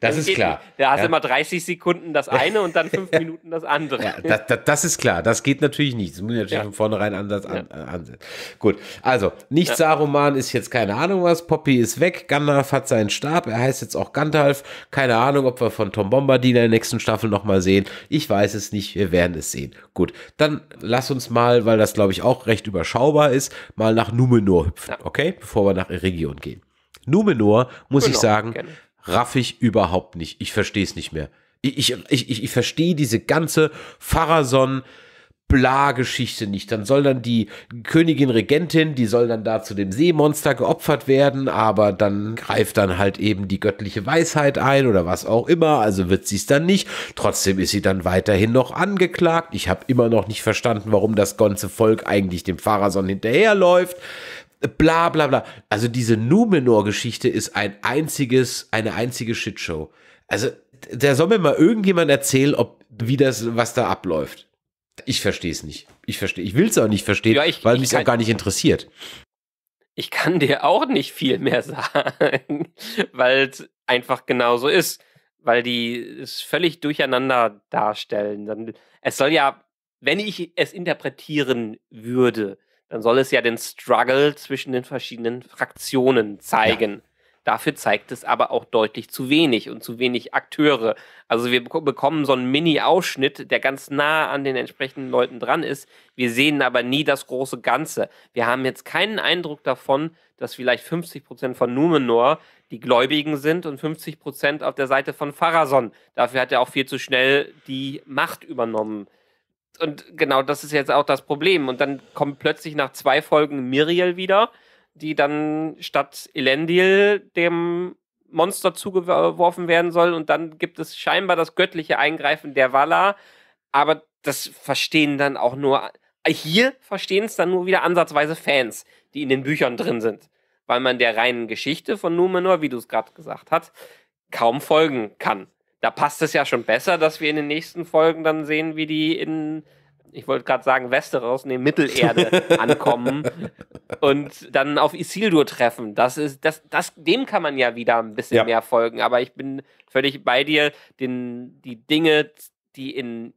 das, ist klar. Nicht. Da hast du ja. immer 30 Sekunden das eine und dann fünf Minuten das andere. Ja, das, das, das, ist klar, das geht natürlich nicht. Das muss ich natürlich von vornherein anders an, äh, ansetzen. Gut, also, nicht Saruman ist jetzt keine Ahnung was, Poppy ist weg, Gandalf hat seinen Stab, er heißt jetzt auch Gandalf. Keine Ahnung, ob wir von Tom Bombadil in der nächsten Staffel nochmal sehen. Ich weiß es nicht, wir werden es sehen. Gut, dann lass uns mal, weil das glaube ich auch recht überschaubar ist, mal nach Numenor hüpfen, okay? Bevor wir nach nach Region gehen. Numenor, muss genau, ich sagen, gerne. raff ich überhaupt nicht. Ich verstehe es nicht mehr. Ich, ich, ich, ich verstehe diese ganze Pharason, Bla-Geschichte nicht. Dann soll dann die Königin Regentin, die soll dann da zu dem Seemonster geopfert werden, aber dann greift dann halt eben die göttliche Weisheit ein oder was auch immer, also wird sie es dann nicht. Trotzdem ist sie dann weiterhin noch angeklagt. Ich habe immer noch nicht verstanden, warum das ganze Volk eigentlich dem Pharason hinterherläuft bla bla bla. Also diese Numenor-Geschichte ist ein einziges, eine einzige Shitshow. Also da soll mir mal irgendjemand erzählen, ob wie das, was da abläuft. Ich verstehe es nicht. Ich verstehe, ich will es auch nicht verstehen, ja, ich, weil mich es auch gar nicht interessiert. Ich kann dir auch nicht viel mehr sagen, weil es einfach genauso ist, weil die es völlig durcheinander darstellen. Es soll ja, wenn ich es interpretieren würde, dann soll es ja den Struggle zwischen den verschiedenen Fraktionen zeigen. Ja. Dafür zeigt es aber auch deutlich zu wenig und zu wenig Akteure. Also wir bekommen so einen Mini-Ausschnitt, der ganz nah an den entsprechenden Leuten dran ist. Wir sehen aber nie das große Ganze. Wir haben jetzt keinen Eindruck davon, dass vielleicht 50 Prozent von Numenor die Gläubigen sind und 50 Prozent auf der Seite von Pharason. Dafür hat er auch viel zu schnell die Macht übernommen und genau das ist jetzt auch das Problem. Und dann kommt plötzlich nach zwei Folgen Miriel wieder, die dann statt Elendil dem Monster zugeworfen werden soll. Und dann gibt es scheinbar das göttliche Eingreifen der Valar. Aber das verstehen dann auch nur. Hier verstehen es dann nur wieder ansatzweise Fans, die in den Büchern drin sind. Weil man der reinen Geschichte von Numenor, wie du es gerade gesagt hast, kaum folgen kann da passt es ja schon besser, dass wir in den nächsten Folgen dann sehen, wie die in, ich wollte gerade sagen Westeros, nee, Mittelerde ankommen und dann auf Isildur treffen. Das ist, das, das, dem kann man ja wieder ein bisschen ja. mehr folgen. Aber ich bin völlig bei dir, den, die Dinge, die in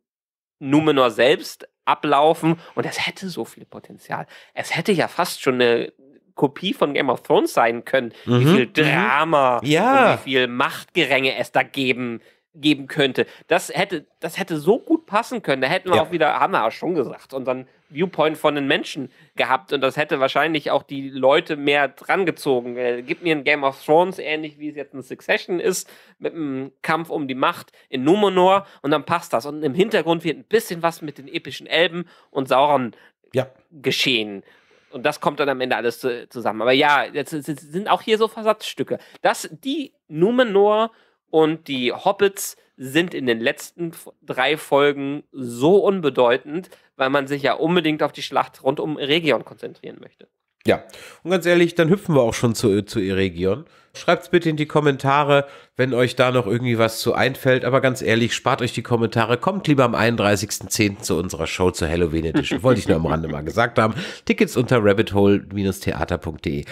Numenor selbst ablaufen und es hätte so viel Potenzial. Es hätte ja fast schon eine Kopie von Game of Thrones sein können, mhm. wie viel mhm. Drama ja. und wie viel Machtgeränge es da geben geben könnte. Das hätte, das hätte so gut passen können. Da hätten wir ja. auch wieder, haben wir auch schon gesagt, unseren Viewpoint von den Menschen gehabt. Und das hätte wahrscheinlich auch die Leute mehr drangezogen. Äh, gib mir ein Game of Thrones, ähnlich wie es jetzt ein Succession ist, mit einem Kampf um die Macht in Numenor. Und dann passt das. Und im Hintergrund wird ein bisschen was mit den epischen Elben und Sauron ja. geschehen. Und das kommt dann am Ende alles zusammen. Aber ja, jetzt, jetzt sind auch hier so Versatzstücke. Das, die Numenor- und die Hobbits sind in den letzten drei Folgen so unbedeutend, weil man sich ja unbedingt auf die Schlacht rund um Region konzentrieren möchte. Ja, und ganz ehrlich, dann hüpfen wir auch schon zu, äh, zu Eregion. es bitte in die Kommentare, wenn euch da noch irgendwie was zu einfällt. Aber ganz ehrlich, spart euch die Kommentare. Kommt lieber am 31.10. zu unserer Show zur Halloween Edition. Wollte ich nur am Rande mal gesagt haben. Tickets unter rabbithole-theater.de.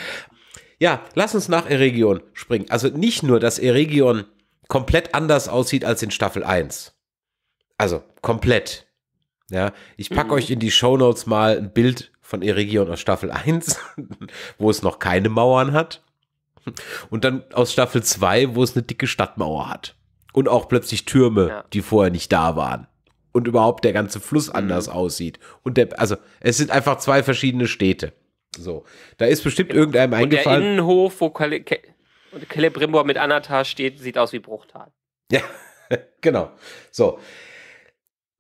Ja, lass uns nach Eregion springen. Also nicht nur, dass Eregion komplett anders aussieht als in Staffel 1. Also komplett. Ja, ich packe mhm. euch in die Show Notes mal ein Bild von Eregion aus Staffel 1, wo es noch keine Mauern hat. Und dann aus Staffel 2, wo es eine dicke Stadtmauer hat. Und auch plötzlich Türme, ja. die vorher nicht da waren. Und überhaupt der ganze Fluss mhm. anders aussieht. Und der, also es sind einfach zwei verschiedene Städte. So, da ist bestimmt genau. irgendeinem und eingefallen. Der Innenhof, wo Kal und Celebrimbor mit Anatar steht, sieht aus wie Bruchtal. Ja, genau. So.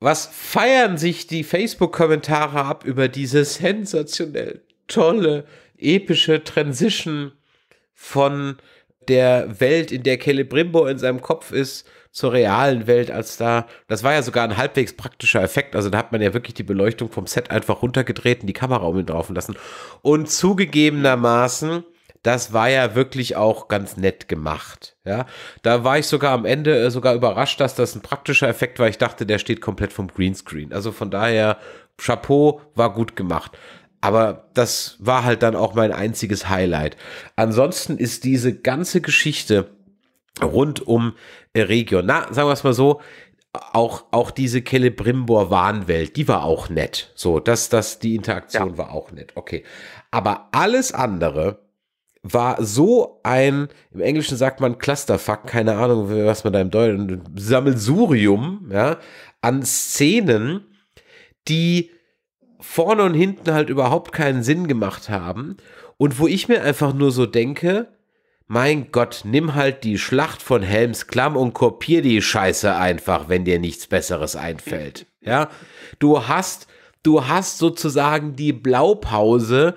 Was feiern sich die Facebook-Kommentare ab über diese sensationell tolle, epische Transition von der Welt, in der Celebrimbo in seinem Kopf ist, zur realen Welt, als da. Das war ja sogar ein halbwegs praktischer Effekt. Also da hat man ja wirklich die Beleuchtung vom Set einfach runtergedreht und die Kamera um ihn drauf lassen. Und zugegebenermaßen das war ja wirklich auch ganz nett gemacht. Ja, da war ich sogar am Ende äh, sogar überrascht, dass das ein praktischer Effekt war. Ich dachte, der steht komplett vom Greenscreen. Also von daher, Chapeau war gut gemacht. Aber das war halt dann auch mein einziges Highlight. Ansonsten ist diese ganze Geschichte rund um äh, Region, na, sagen wir es mal so, auch, auch diese celebrimbor warnwelt die war auch nett. So, dass das, die Interaktion ja. war auch nett. Okay. Aber alles andere, war so ein, im Englischen sagt man Clusterfuck, keine Ahnung, was man da im Deutschen, Sammelsurium, ja, an Szenen, die vorne und hinten halt überhaupt keinen Sinn gemacht haben und wo ich mir einfach nur so denke, mein Gott, nimm halt die Schlacht von Helms Klamm und kopier die Scheiße einfach, wenn dir nichts besseres einfällt. Ja, du hast, du hast sozusagen die Blaupause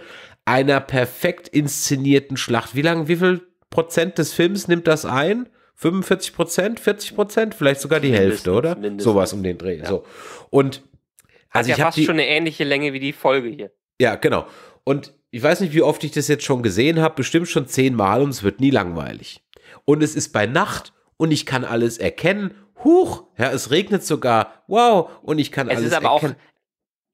einer perfekt inszenierten Schlacht. Wie lange, wie viel Prozent des Films nimmt das ein? 45 Prozent, 40 Prozent, vielleicht sogar die mindestens, Hälfte, oder? Mindestens. Sowas um den Dreh. Ja. So. Und also Hat ja fast die, schon eine ähnliche Länge wie die Folge hier. Ja, genau. Und ich weiß nicht, wie oft ich das jetzt schon gesehen habe, bestimmt schon zehnmal und es wird nie langweilig. Und es ist bei Nacht und ich kann alles erkennen. Huch, ja, es regnet sogar. Wow, und ich kann es alles ist aber erkennen.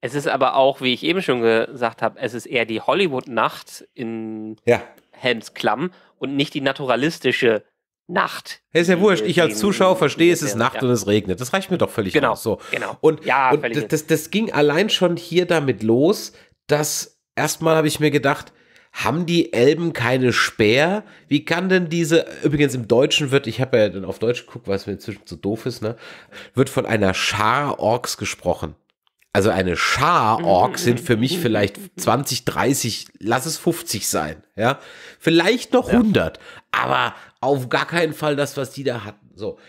Es ist aber auch, wie ich eben schon gesagt habe, es ist eher die Hollywood-Nacht in ja. Helms Klamm und nicht die naturalistische Nacht. Hey, ist ja wurscht. Ich als Zuschauer verstehe, es ist Nacht ja. und es regnet. Das reicht mir doch völlig genau, aus. So. Genau. Und, ja, und das, das, das ging allein schon hier damit los, dass erstmal habe ich mir gedacht, haben die Elben keine Speer? Wie kann denn diese, übrigens im Deutschen wird, ich habe ja dann auf Deutsch geguckt, was mir inzwischen so doof ist, ne, wird von einer Schar Orks gesprochen also eine Schar Orks mhm, sind mhm, für mich mhm, vielleicht 20, 30, lass es 50 sein, ja. Vielleicht noch 100, ja. aber auf gar keinen Fall das, was die da hatten. So.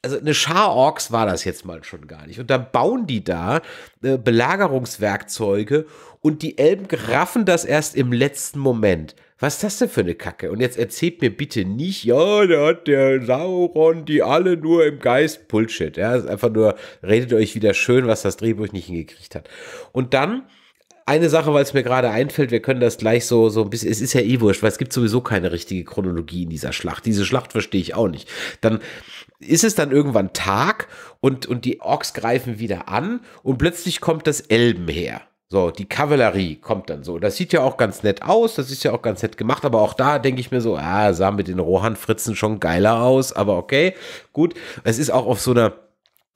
Also eine Schar Orks war das jetzt mal schon gar nicht. Und dann bauen die da äh, Belagerungswerkzeuge und die Elben graffen das erst im letzten Moment. Was ist das denn für eine Kacke? Und jetzt erzählt mir bitte nicht, ja, da hat der Sauron die alle nur im Geist. Bullshit. Ja, ist einfach nur, redet euch wieder schön, was das Drehbuch nicht hingekriegt hat. Und dann eine Sache, weil es mir gerade einfällt, wir können das gleich so, so ein bisschen, es ist ja eh wurscht, weil es gibt sowieso keine richtige Chronologie in dieser Schlacht. Diese Schlacht verstehe ich auch nicht. Dann ist es dann irgendwann Tag und, und die Orks greifen wieder an und plötzlich kommt das Elben her. So, die Kavallerie kommt dann so. Das sieht ja auch ganz nett aus, das ist ja auch ganz nett gemacht, aber auch da denke ich mir so, ah, sah mit den Rohan-Fritzen schon geiler aus, aber okay, gut. Es ist auch auf so einer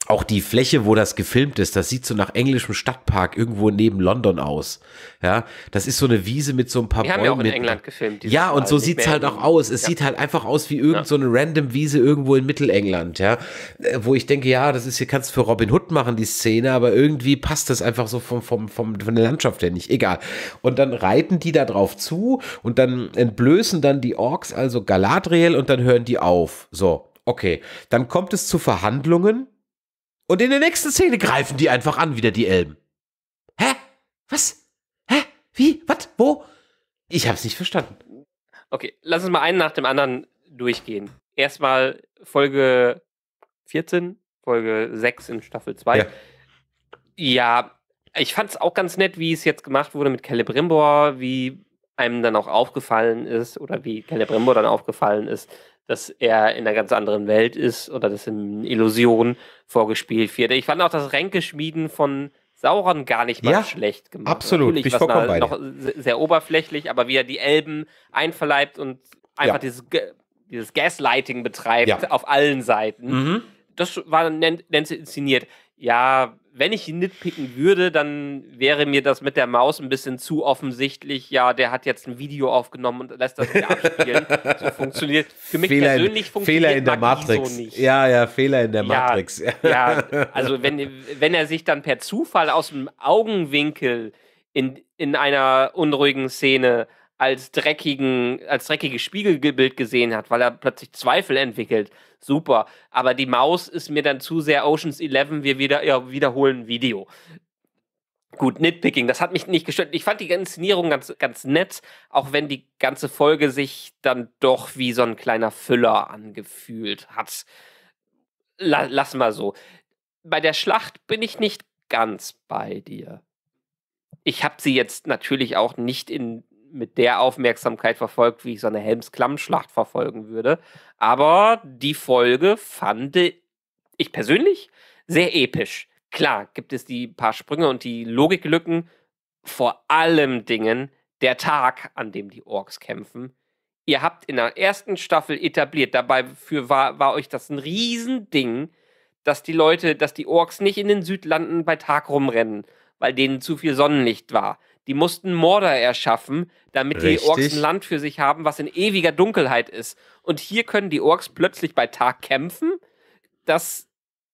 auch die Fläche, wo das gefilmt ist, das sieht so nach englischem Stadtpark irgendwo neben London aus. Ja, das ist so eine Wiese mit so ein paar Wir Bäumen. haben ja auch in England gefilmt. Ja, und so sieht's halt auch aus. Es ja. sieht halt einfach aus wie irgend so random Wiese irgendwo in Mittelengland, ja, äh, wo ich denke, ja, das ist hier kannst du für Robin Hood machen die Szene, aber irgendwie passt das einfach so vom vom vom von der Landschaft her nicht. Egal. Und dann reiten die da drauf zu und dann entblößen dann die Orks also Galadriel und dann hören die auf. So, okay. Dann kommt es zu Verhandlungen und in der nächsten Szene greifen die einfach an, wieder die Elben. Hä? Was? Hä? Wie? Was? Wo? Ich hab's nicht verstanden. Okay, lass uns mal einen nach dem anderen durchgehen. Erstmal Folge 14, Folge 6 in Staffel 2. Ja, ja ich fand's auch ganz nett, wie es jetzt gemacht wurde mit Celebrimbor, wie einem dann auch aufgefallen ist oder wie Celebrimbor dann aufgefallen ist, dass er in einer ganz anderen Welt ist oder dass in Illusion vorgespielt wird. Ich fand auch das Ränkeschmieden von Sauron gar nicht mal ja, schlecht gemacht. Absolut, Natürlich, ich vollkommen nah, noch sehr oberflächlich, aber wie er die Elben einverleibt und einfach ja. dieses, dieses Gaslighting betreibt ja. auf allen Seiten. Mhm. Das war nett, nett inszeniert. Ja, wenn ich ihn nitpicken würde, dann wäre mir das mit der Maus ein bisschen zu offensichtlich. Ja, der hat jetzt ein Video aufgenommen und lässt das wieder abspielen. so funktioniert. Für mich Fehler persönlich in, funktioniert Fehler in der Matrix. So nicht. Ja, ja, Fehler in der ja, Matrix. ja, also wenn, wenn er sich dann per Zufall aus dem Augenwinkel in, in einer unruhigen Szene als dreckigen, als dreckiges Spiegelbild gesehen hat, weil er plötzlich Zweifel entwickelt super. Aber die Maus ist mir dann zu sehr Oceans 11, wir wieder, ja, wiederholen Video. Gut, Nitpicking, das hat mich nicht gestört. Ich fand die Inszenierung ganz, ganz nett, auch wenn die ganze Folge sich dann doch wie so ein kleiner Füller angefühlt hat. La lass mal so. Bei der Schlacht bin ich nicht ganz bei dir. Ich habe sie jetzt natürlich auch nicht in mit der Aufmerksamkeit verfolgt, wie ich so eine Helms-Klamm-Schlacht verfolgen würde. Aber die Folge fand ich persönlich sehr episch. Klar gibt es die paar Sprünge und die Logiklücken, vor allem Dingen der Tag, an dem die Orks kämpfen. Ihr habt in der ersten Staffel etabliert, dabei für war, war euch das ein Riesending, dass die Leute, dass die Orks nicht in den Südlanden bei Tag rumrennen, weil denen zu viel Sonnenlicht war. Die mussten Mordor erschaffen, damit Richtig. die Orks ein Land für sich haben, was in ewiger Dunkelheit ist. Und hier können die Orks plötzlich bei Tag kämpfen. Das,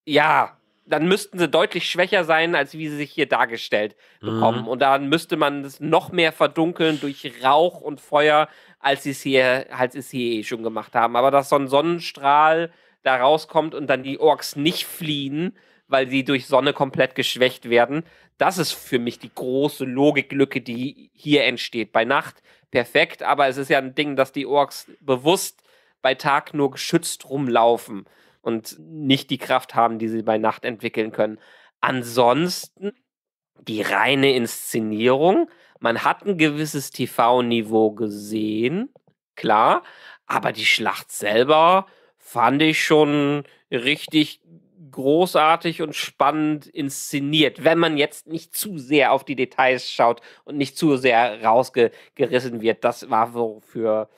ja, dann müssten sie deutlich schwächer sein, als wie sie sich hier dargestellt bekommen. Mhm. Und dann müsste man es noch mehr verdunkeln durch Rauch und Feuer, als sie es hier, als es hier eh schon gemacht haben. Aber dass so ein Sonnenstrahl da rauskommt und dann die Orks nicht fliehen, weil sie durch Sonne komplett geschwächt werden. Das ist für mich die große Logiklücke, die hier entsteht. Bei Nacht perfekt, aber es ist ja ein Ding, dass die Orks bewusst bei Tag nur geschützt rumlaufen und nicht die Kraft haben, die sie bei Nacht entwickeln können. Ansonsten die reine Inszenierung. Man hat ein gewisses TV-Niveau gesehen, klar, aber die Schlacht selber fand ich schon richtig großartig und spannend inszeniert, wenn man jetzt nicht zu sehr auf die Details schaut und nicht zu sehr rausgerissen wird. Das war so für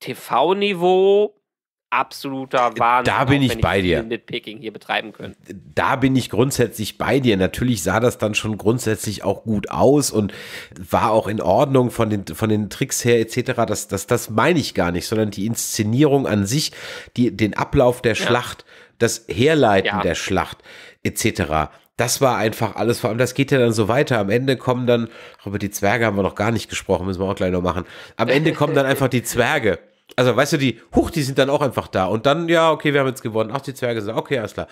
TV-Niveau absoluter Wahnsinn. Da bin auch, ich bei dir. Nitpicking hier betreiben können. Da bin ich grundsätzlich bei dir. Natürlich sah das dann schon grundsätzlich auch gut aus und war auch in Ordnung von den, von den Tricks her etc. Das, das, das meine ich gar nicht, sondern die Inszenierung an sich, die, den Ablauf der Schlacht, ja das Herleiten ja. der Schlacht etc. Das war einfach alles, vor allem das geht ja dann so weiter. Am Ende kommen dann, über die Zwerge haben wir noch gar nicht gesprochen, müssen wir auch gleich noch machen. Am Ende kommen dann einfach die Zwerge. Also, weißt du, die, huch, die sind dann auch einfach da. Und dann, ja, okay, wir haben jetzt gewonnen. Ach, die Zwerge sind, okay, alles klar.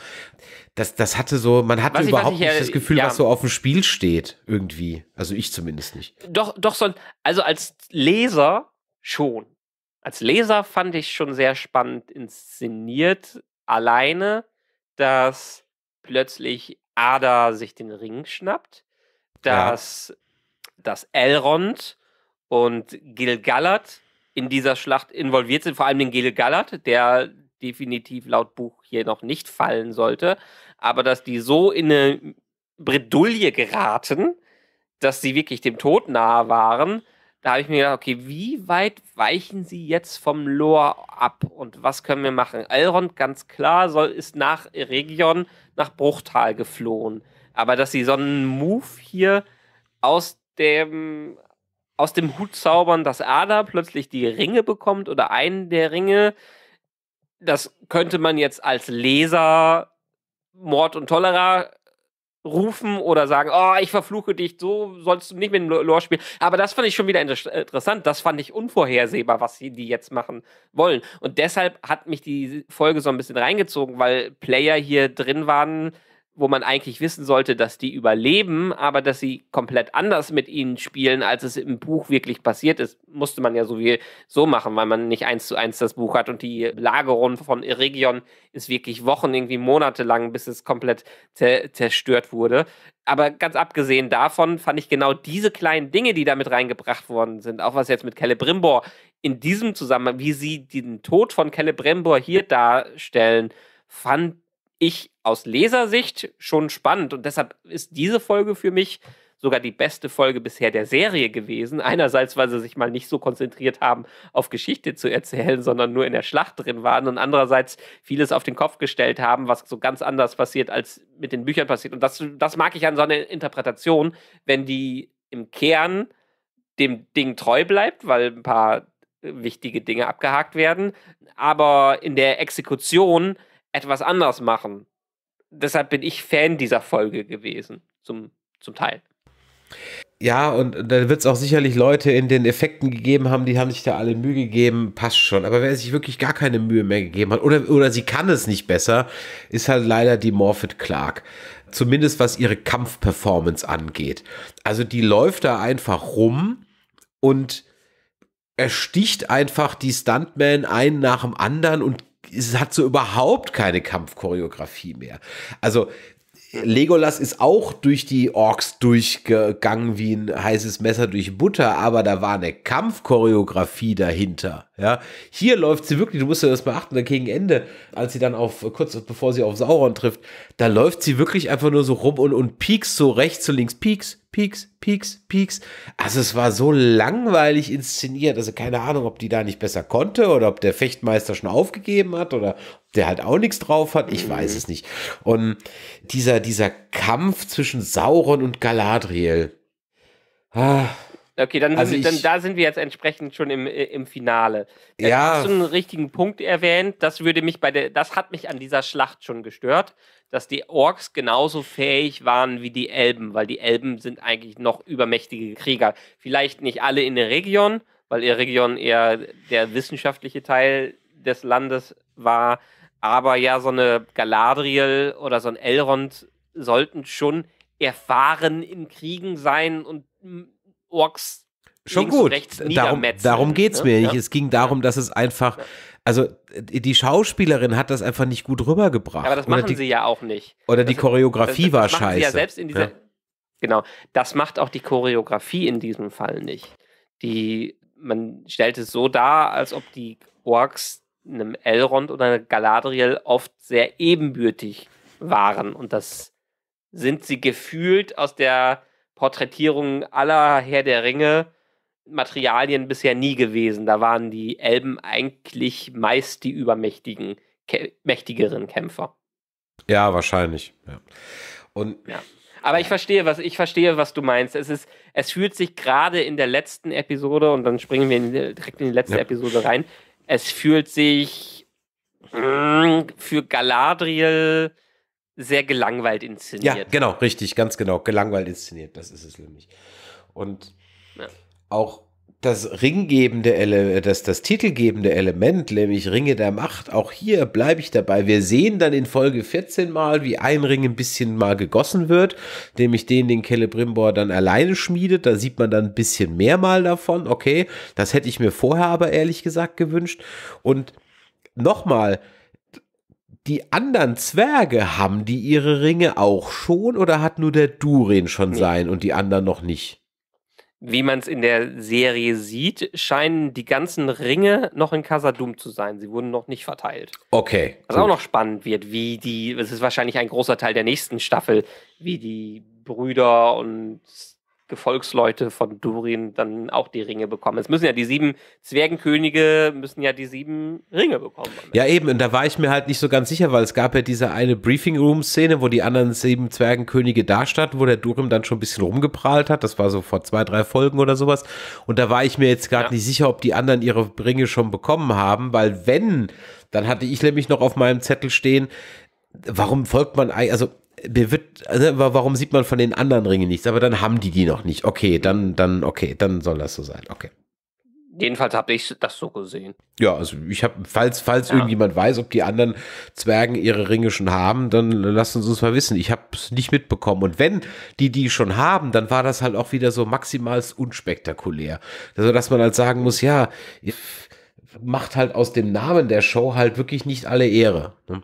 Das, das hatte so, man hatte was überhaupt ich, nicht das Gefühl, ja, was so auf dem Spiel steht, irgendwie. Also ich zumindest nicht. Doch, doch, so, also als Leser schon. Als Leser fand ich schon sehr spannend inszeniert alleine, dass plötzlich Ada sich den Ring schnappt, dass, ja. dass Elrond und Gilgalad in dieser Schlacht involviert sind, vor allem den Gilgalad, der definitiv laut Buch hier noch nicht fallen sollte, aber dass die so in eine Bredouille geraten, dass sie wirklich dem Tod nahe waren, da habe ich mir gedacht, okay, wie weit weichen sie jetzt vom Lore ab und was können wir machen? Elrond, ganz klar, soll, ist nach Region nach Bruchtal geflohen. Aber dass sie so einen Move hier aus dem, aus dem Hut zaubern, dass Ada plötzlich die Ringe bekommt oder einen der Ringe, das könnte man jetzt als Leser Mord und Tolera rufen oder sagen, oh, ich verfluche dich, so sollst du nicht mit dem Lore spielen. Aber das fand ich schon wieder inter interessant. Das fand ich unvorhersehbar, was die jetzt machen wollen. Und deshalb hat mich die Folge so ein bisschen reingezogen, weil Player hier drin waren, wo man eigentlich wissen sollte, dass die überleben, aber dass sie komplett anders mit ihnen spielen, als es im Buch wirklich passiert ist, musste man ja so wie so machen, weil man nicht eins zu eins das Buch hat und die Lagerung von Eregion ist wirklich Wochen, irgendwie Monate lang, bis es komplett zerstört wurde. Aber ganz abgesehen davon fand ich genau diese kleinen Dinge, die damit reingebracht worden sind, auch was jetzt mit Celebrimbor in diesem Zusammenhang, wie sie den Tod von Celebrimbor hier darstellen, fand ich aus Lesersicht schon spannend. Und deshalb ist diese Folge für mich sogar die beste Folge bisher der Serie gewesen. Einerseits, weil sie sich mal nicht so konzentriert haben, auf Geschichte zu erzählen, sondern nur in der Schlacht drin waren. Und andererseits vieles auf den Kopf gestellt haben, was so ganz anders passiert, als mit den Büchern passiert. Und das, das mag ich an so einer Interpretation, wenn die im Kern dem Ding treu bleibt, weil ein paar wichtige Dinge abgehakt werden, aber in der Exekution etwas anders machen. Deshalb bin ich Fan dieser Folge gewesen, zum, zum Teil. Ja, und da wird es auch sicherlich Leute in den Effekten gegeben haben, die haben sich da alle Mühe gegeben, passt schon. Aber wer sich wirklich gar keine Mühe mehr gegeben hat oder, oder sie kann es nicht besser, ist halt leider die Morphet Clark. Zumindest was ihre Kampfperformance angeht. Also die läuft da einfach rum und ersticht einfach die Stuntmen einen nach dem anderen und es hat so überhaupt keine Kampfchoreografie mehr. Also Legolas ist auch durch die Orks durchgegangen wie ein heißes Messer durch Butter, aber da war eine Kampfchoreografie dahinter. Ja, hier läuft sie wirklich, du musst ja das beachten, gegen Ende, als sie dann auf, kurz bevor sie auf Sauron trifft, da läuft sie wirklich einfach nur so rum und, und pieks so rechts und links, pieks, pieks, pieks, pieks. Also es war so langweilig inszeniert, also keine Ahnung, ob die da nicht besser konnte oder ob der Fechtmeister schon aufgegeben hat oder der halt auch nichts drauf hat, ich mhm. weiß es nicht. Und dieser, dieser Kampf zwischen Sauron und Galadriel, ah, Okay, dann, also ich, dann, da sind wir jetzt entsprechend schon im, äh, im Finale. Dann äh, ja. Hast du einen richtigen Punkt erwähnt? Das würde mich bei der, das hat mich an dieser Schlacht schon gestört, dass die Orks genauso fähig waren wie die Elben, weil die Elben sind eigentlich noch übermächtige Krieger. Vielleicht nicht alle in der Region, weil ihr Region eher der wissenschaftliche Teil des Landes war, aber ja, so eine Galadriel oder so ein Elrond sollten schon erfahren in Kriegen sein und Orks schon gut. Darum, darum geht es ne? mir nicht. Ja. Es ging darum, dass es einfach, also die Schauspielerin hat das einfach nicht gut rübergebracht. Aber das machen die, sie ja auch nicht. Oder das die Choreografie das, das, war scheiße. Sie ja selbst in dieser, ja. Genau, das macht auch die Choreografie in diesem Fall nicht. Die, man stellt es so dar, als ob die Orks einem Elrond oder einer Galadriel oft sehr ebenbürtig waren. Und das sind sie gefühlt aus der Porträtierungen aller Herr der Ringe Materialien bisher nie gewesen. Da waren die Elben eigentlich meist die übermächtigen, mächtigeren Kämpfer. Ja, wahrscheinlich. Ja. Und ja. Aber ich verstehe, was ich verstehe, was du meinst. Es ist, es fühlt sich gerade in der letzten Episode und dann springen wir in direkt in die letzte ja. Episode rein. Es fühlt sich mh, mm, für Galadriel sehr gelangweilt inszeniert. Ja, genau, richtig, ganz genau. Gelangweilt inszeniert, das ist es nämlich. Und ja. auch das ringgebende Element, das, das titelgebende Element, nämlich Ringe der Macht, auch hier bleibe ich dabei. Wir sehen dann in Folge 14 mal, wie ein Ring ein bisschen mal gegossen wird, nämlich den, den Celebrimbor dann alleine schmiedet. Da sieht man dann ein bisschen mehr mal davon. Okay, das hätte ich mir vorher aber ehrlich gesagt gewünscht. Und nochmal, mal die anderen Zwerge, haben die ihre Ringe auch schon oder hat nur der Durin schon nee. sein und die anderen noch nicht? Wie man es in der Serie sieht, scheinen die ganzen Ringe noch in Kasadum zu sein. Sie wurden noch nicht verteilt. Okay. Was gut. auch noch spannend wird, wie die, es ist wahrscheinlich ein großer Teil der nächsten Staffel, wie die Brüder und Gefolgsleute von Durin dann auch die Ringe bekommen. Es müssen ja die sieben Zwergenkönige müssen ja die sieben Ringe bekommen. Ja, eben, und da war ich mir halt nicht so ganz sicher, weil es gab ja diese eine Briefing Room Szene, wo die anderen sieben Zwergenkönige da standen, wo der Durin dann schon ein bisschen rumgeprahlt hat. Das war so vor zwei, drei Folgen oder sowas. Und da war ich mir jetzt gerade ja. nicht sicher, ob die anderen ihre Ringe schon bekommen haben, weil wenn, dann hatte ich nämlich noch auf meinem Zettel stehen, warum folgt man, also wird, ne, warum sieht man von den anderen Ringen nichts? Aber dann haben die die noch nicht. Okay, dann, dann, okay, dann soll das so sein. Okay. Jedenfalls habe ich das so gesehen. Ja, also ich habe, falls, falls ja. irgendjemand weiß, ob die anderen Zwergen ihre Ringe schon haben, dann lasst uns uns mal wissen. Ich habe es nicht mitbekommen. Und wenn die die schon haben, dann war das halt auch wieder so maximal unspektakulär. Also, dass man halt sagen muss, ja, macht halt aus dem Namen der Show halt wirklich nicht alle Ehre. Ne?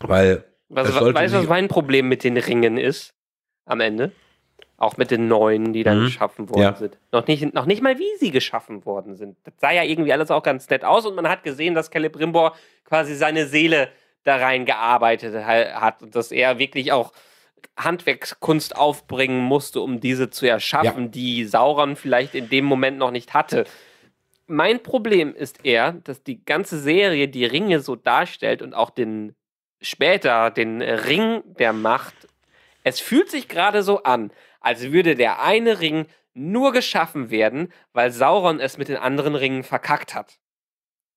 Weil was, weißt du, was mein Problem mit den Ringen ist? Am Ende? Auch mit den neuen, die dann mhm. geschaffen worden ja. sind. Noch nicht, noch nicht mal, wie sie geschaffen worden sind. Das sah ja irgendwie alles auch ganz nett aus und man hat gesehen, dass Caleb Rimbor quasi seine Seele da rein gearbeitet hat und dass er wirklich auch Handwerkskunst aufbringen musste, um diese zu erschaffen, ja. die Sauron vielleicht in dem Moment noch nicht hatte. Mein Problem ist eher, dass die ganze Serie die Ringe so darstellt und auch den später den Ring der Macht. Es fühlt sich gerade so an, als würde der eine Ring nur geschaffen werden, weil Sauron es mit den anderen Ringen verkackt hat.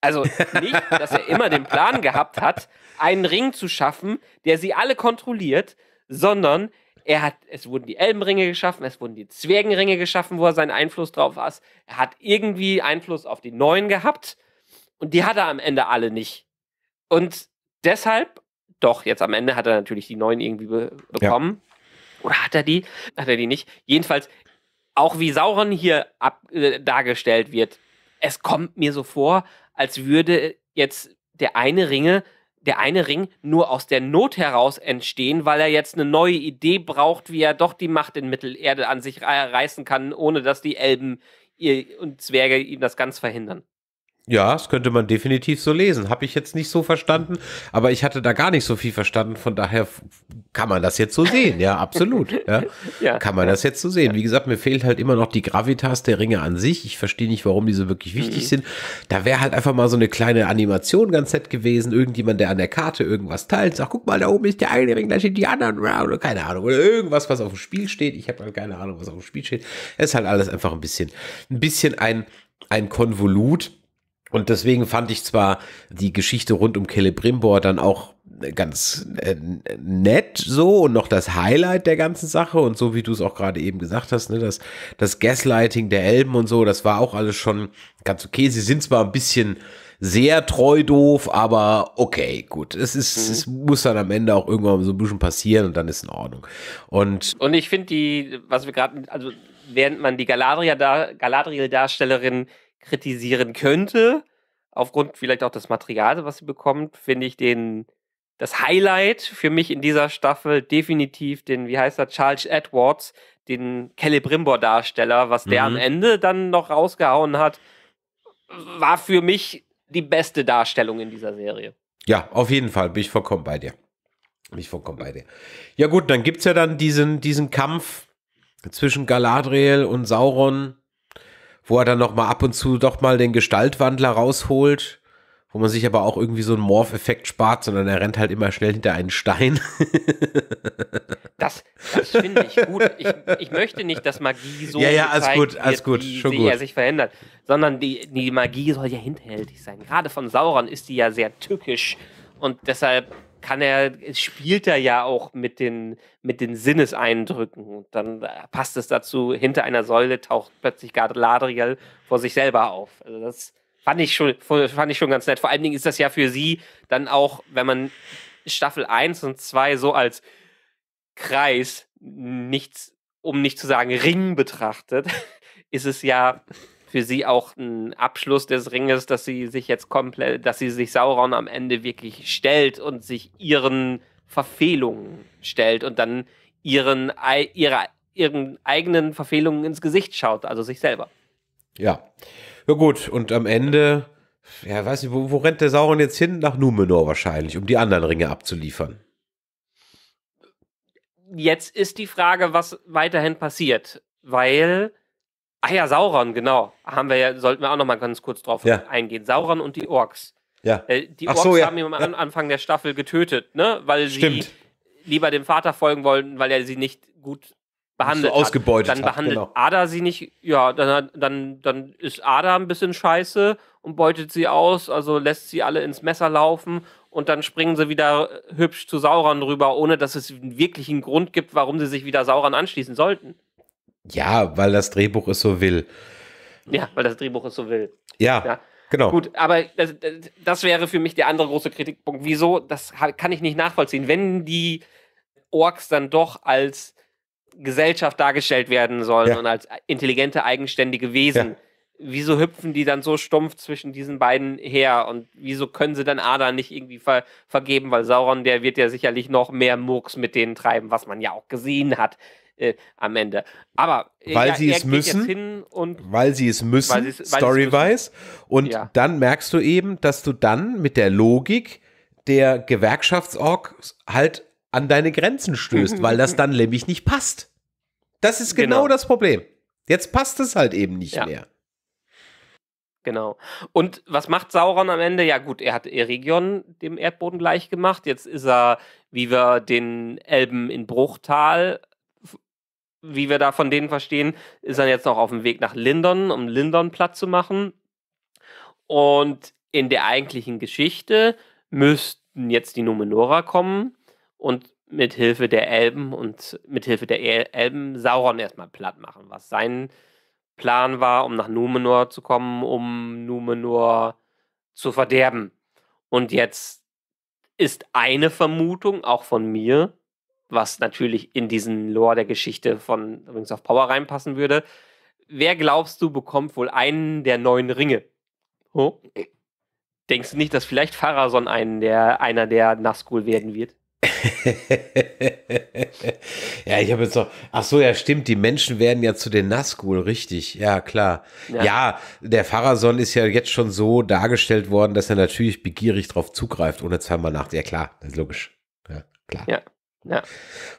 Also nicht, dass er immer den Plan gehabt hat, einen Ring zu schaffen, der sie alle kontrolliert, sondern er hat, es wurden die Elbenringe geschaffen, es wurden die Zwergenringe geschaffen, wo er seinen Einfluss drauf hat. Er hat irgendwie Einfluss auf die Neuen gehabt und die hat er am Ende alle nicht. Und deshalb doch, jetzt am Ende hat er natürlich die neuen irgendwie be bekommen. Ja. Oder hat er die? Hat er die nicht? Jedenfalls, auch wie Sauron hier ab, äh, dargestellt wird, es kommt mir so vor, als würde jetzt der eine Ringe, der eine Ring nur aus der Not heraus entstehen, weil er jetzt eine neue Idee braucht, wie er doch die Macht in Mittelerde an sich reißen kann, ohne dass die Elben und Zwerge ihm das ganz verhindern. Ja, das könnte man definitiv so lesen. Habe ich jetzt nicht so verstanden, aber ich hatte da gar nicht so viel verstanden. Von daher kann man das jetzt so sehen. Ja, absolut. Ja, ja. Kann man das jetzt so sehen. Wie gesagt, mir fehlt halt immer noch die Gravitas der Ringe an sich. Ich verstehe nicht, warum die so wirklich wichtig mhm. sind. Da wäre halt einfach mal so eine kleine Animation ganz nett gewesen. Irgendjemand, der an der Karte irgendwas teilt, sagt, guck mal, da oben ist der eine Ring, da steht die anderen. Oder keine Ahnung. Oder irgendwas, was auf dem Spiel steht. Ich habe halt keine Ahnung, was auf dem Spiel steht. Es ist halt alles einfach ein bisschen, ein bisschen ein, ein Konvolut und deswegen fand ich zwar die Geschichte rund um Celebrimbor dann auch äh, ganz äh, nett so und noch das Highlight der ganzen Sache und so wie du es auch gerade eben gesagt hast, ne, das, das Gaslighting der Elben und so, das war auch alles schon ganz okay. Sie sind zwar ein bisschen sehr treu doof, aber okay, gut. Es ist, mhm. es muss dann am Ende auch irgendwann so ein bisschen passieren und dann ist in Ordnung. Und, und ich finde die, was wir gerade, also während man die Galadriel, da, Galadriel-Darstellerin kritisieren könnte, aufgrund vielleicht auch des Materials, was sie bekommt, finde ich den das Highlight für mich in dieser Staffel definitiv den, wie heißt er, Charles Edwards, den Celebrimbor-Darsteller, was mhm. der am mhm. Ende dann noch rausgehauen hat, war für mich die beste Darstellung in dieser Serie. Ja, auf jeden Fall, bin ich vollkommen bei dir. Bin ich vollkommen bei dir. Ja gut, dann gibt es ja dann diesen, diesen Kampf zwischen Galadriel und Sauron wo er dann noch mal ab und zu doch mal den Gestaltwandler rausholt, wo man sich aber auch irgendwie so einen Morph-Effekt spart, sondern er rennt halt immer schnell hinter einen Stein. das, das finde ich gut. Ich, ich, möchte nicht, dass Magie so ja, ja, alles gut, alles gut, wie schon sie gut. Ja sich verändert, sondern die, die Magie soll ja hinterhältig sein. Gerade von Sauron ist die ja sehr tückisch und deshalb kann er, spielt er ja auch mit den, mit den Sinneseindrücken. Und dann passt es dazu, hinter einer Säule taucht plötzlich Galadriel vor sich selber auf. Also das fand ich schon, fand ich schon ganz nett. Vor allen Dingen ist das ja für sie dann auch, wenn man Staffel 1 und 2 so als Kreis nichts, um nicht zu sagen Ring betrachtet, ist es ja für sie auch ein Abschluss des Ringes, dass sie sich jetzt komplett, dass sie sich Sauron am Ende wirklich stellt und sich ihren Verfehlungen stellt und dann ihren, ihre, ihren eigenen Verfehlungen ins Gesicht schaut, also sich selber. Ja. Ja gut, und am Ende, ja, weiß nicht, wo, wo rennt der Sauron jetzt hin? Nach Numenor wahrscheinlich, um die anderen Ringe abzuliefern. Jetzt ist die Frage, was weiterhin passiert, weil Ah ja, Sauron, genau. Haben wir ja, sollten wir auch noch mal ganz kurz drauf ja. eingehen. Sauron und die Orks. Ja. Äh, die Ach Orks so, ja. haben ihn am ja. Anfang der Staffel getötet, ne? Weil Stimmt. sie lieber dem Vater folgen wollten, weil er sie nicht gut behandelt so ausgebeutet hat. Dann hat, behandelt genau. Ada sie nicht, ja, dann, dann, dann ist Ada ein bisschen scheiße und beutet sie aus, also lässt sie alle ins Messer laufen und dann springen sie wieder hübsch zu Sauron rüber, ohne dass es einen wirklichen Grund gibt, warum sie sich wieder Sauron anschließen sollten. Ja, weil das Drehbuch es so will. Ja, weil das Drehbuch es so will. Ja, ja. genau. Gut, aber das, das, wäre für mich der andere große Kritikpunkt. Wieso? Das kann ich nicht nachvollziehen. Wenn die Orks dann doch als Gesellschaft dargestellt werden sollen ja. und als intelligente, eigenständige Wesen. Ja. Wieso hüpfen die dann so stumpf zwischen diesen beiden her und wieso können sie dann Ada nicht irgendwie ver vergeben, weil Sauron, der wird ja sicherlich noch mehr Murks mit denen treiben, was man ja auch gesehen hat äh, am Ende. Aber äh, weil, ja, sie es müssen, weil sie es müssen, weil sie es Story weil sie es müssen, storywise. Und ja. dann merkst du eben, dass du dann mit der Logik der Gewerkschaftsorgs halt an deine Grenzen stößt, weil das dann nämlich nicht passt. Das ist genau, genau, das Problem. Jetzt passt es halt eben nicht ja. mehr. Genau. Und was macht Sauron am Ende? Ja, gut, er hat Eregion dem Erdboden gleich gemacht. Jetzt ist er, wie wir den Elben in Bruchtal wie wir da von denen verstehen, ist dann jetzt noch auf dem Weg nach Lindon, um Lindon platt zu machen. Und in der eigentlichen Geschichte müssten jetzt die Numenora kommen und mit Hilfe der Elben und mit Hilfe der Elben Sauron erstmal platt machen, was sein Plan war, um nach Numenor zu kommen, um Numenor zu verderben. Und jetzt ist eine Vermutung, auch von mir, was natürlich in diesen Lore der Geschichte von Rings of Power reinpassen würde. Wer glaubst du, bekommt wohl einen der neuen Ringe? Oh. Denkst du nicht, dass vielleicht Pharason einen der, einer der Nazgul werden wird? ja, ich habe jetzt noch. Ach so, ja, stimmt. Die Menschen werden ja zu den Nazgul, richtig. Ja, klar. Ja, ja der Pharason ist ja jetzt schon so dargestellt worden, dass er natürlich begierig darauf zugreift, ohne zweimal nach. Ja, klar, das ist logisch. Ja, klar. Ja. Ja.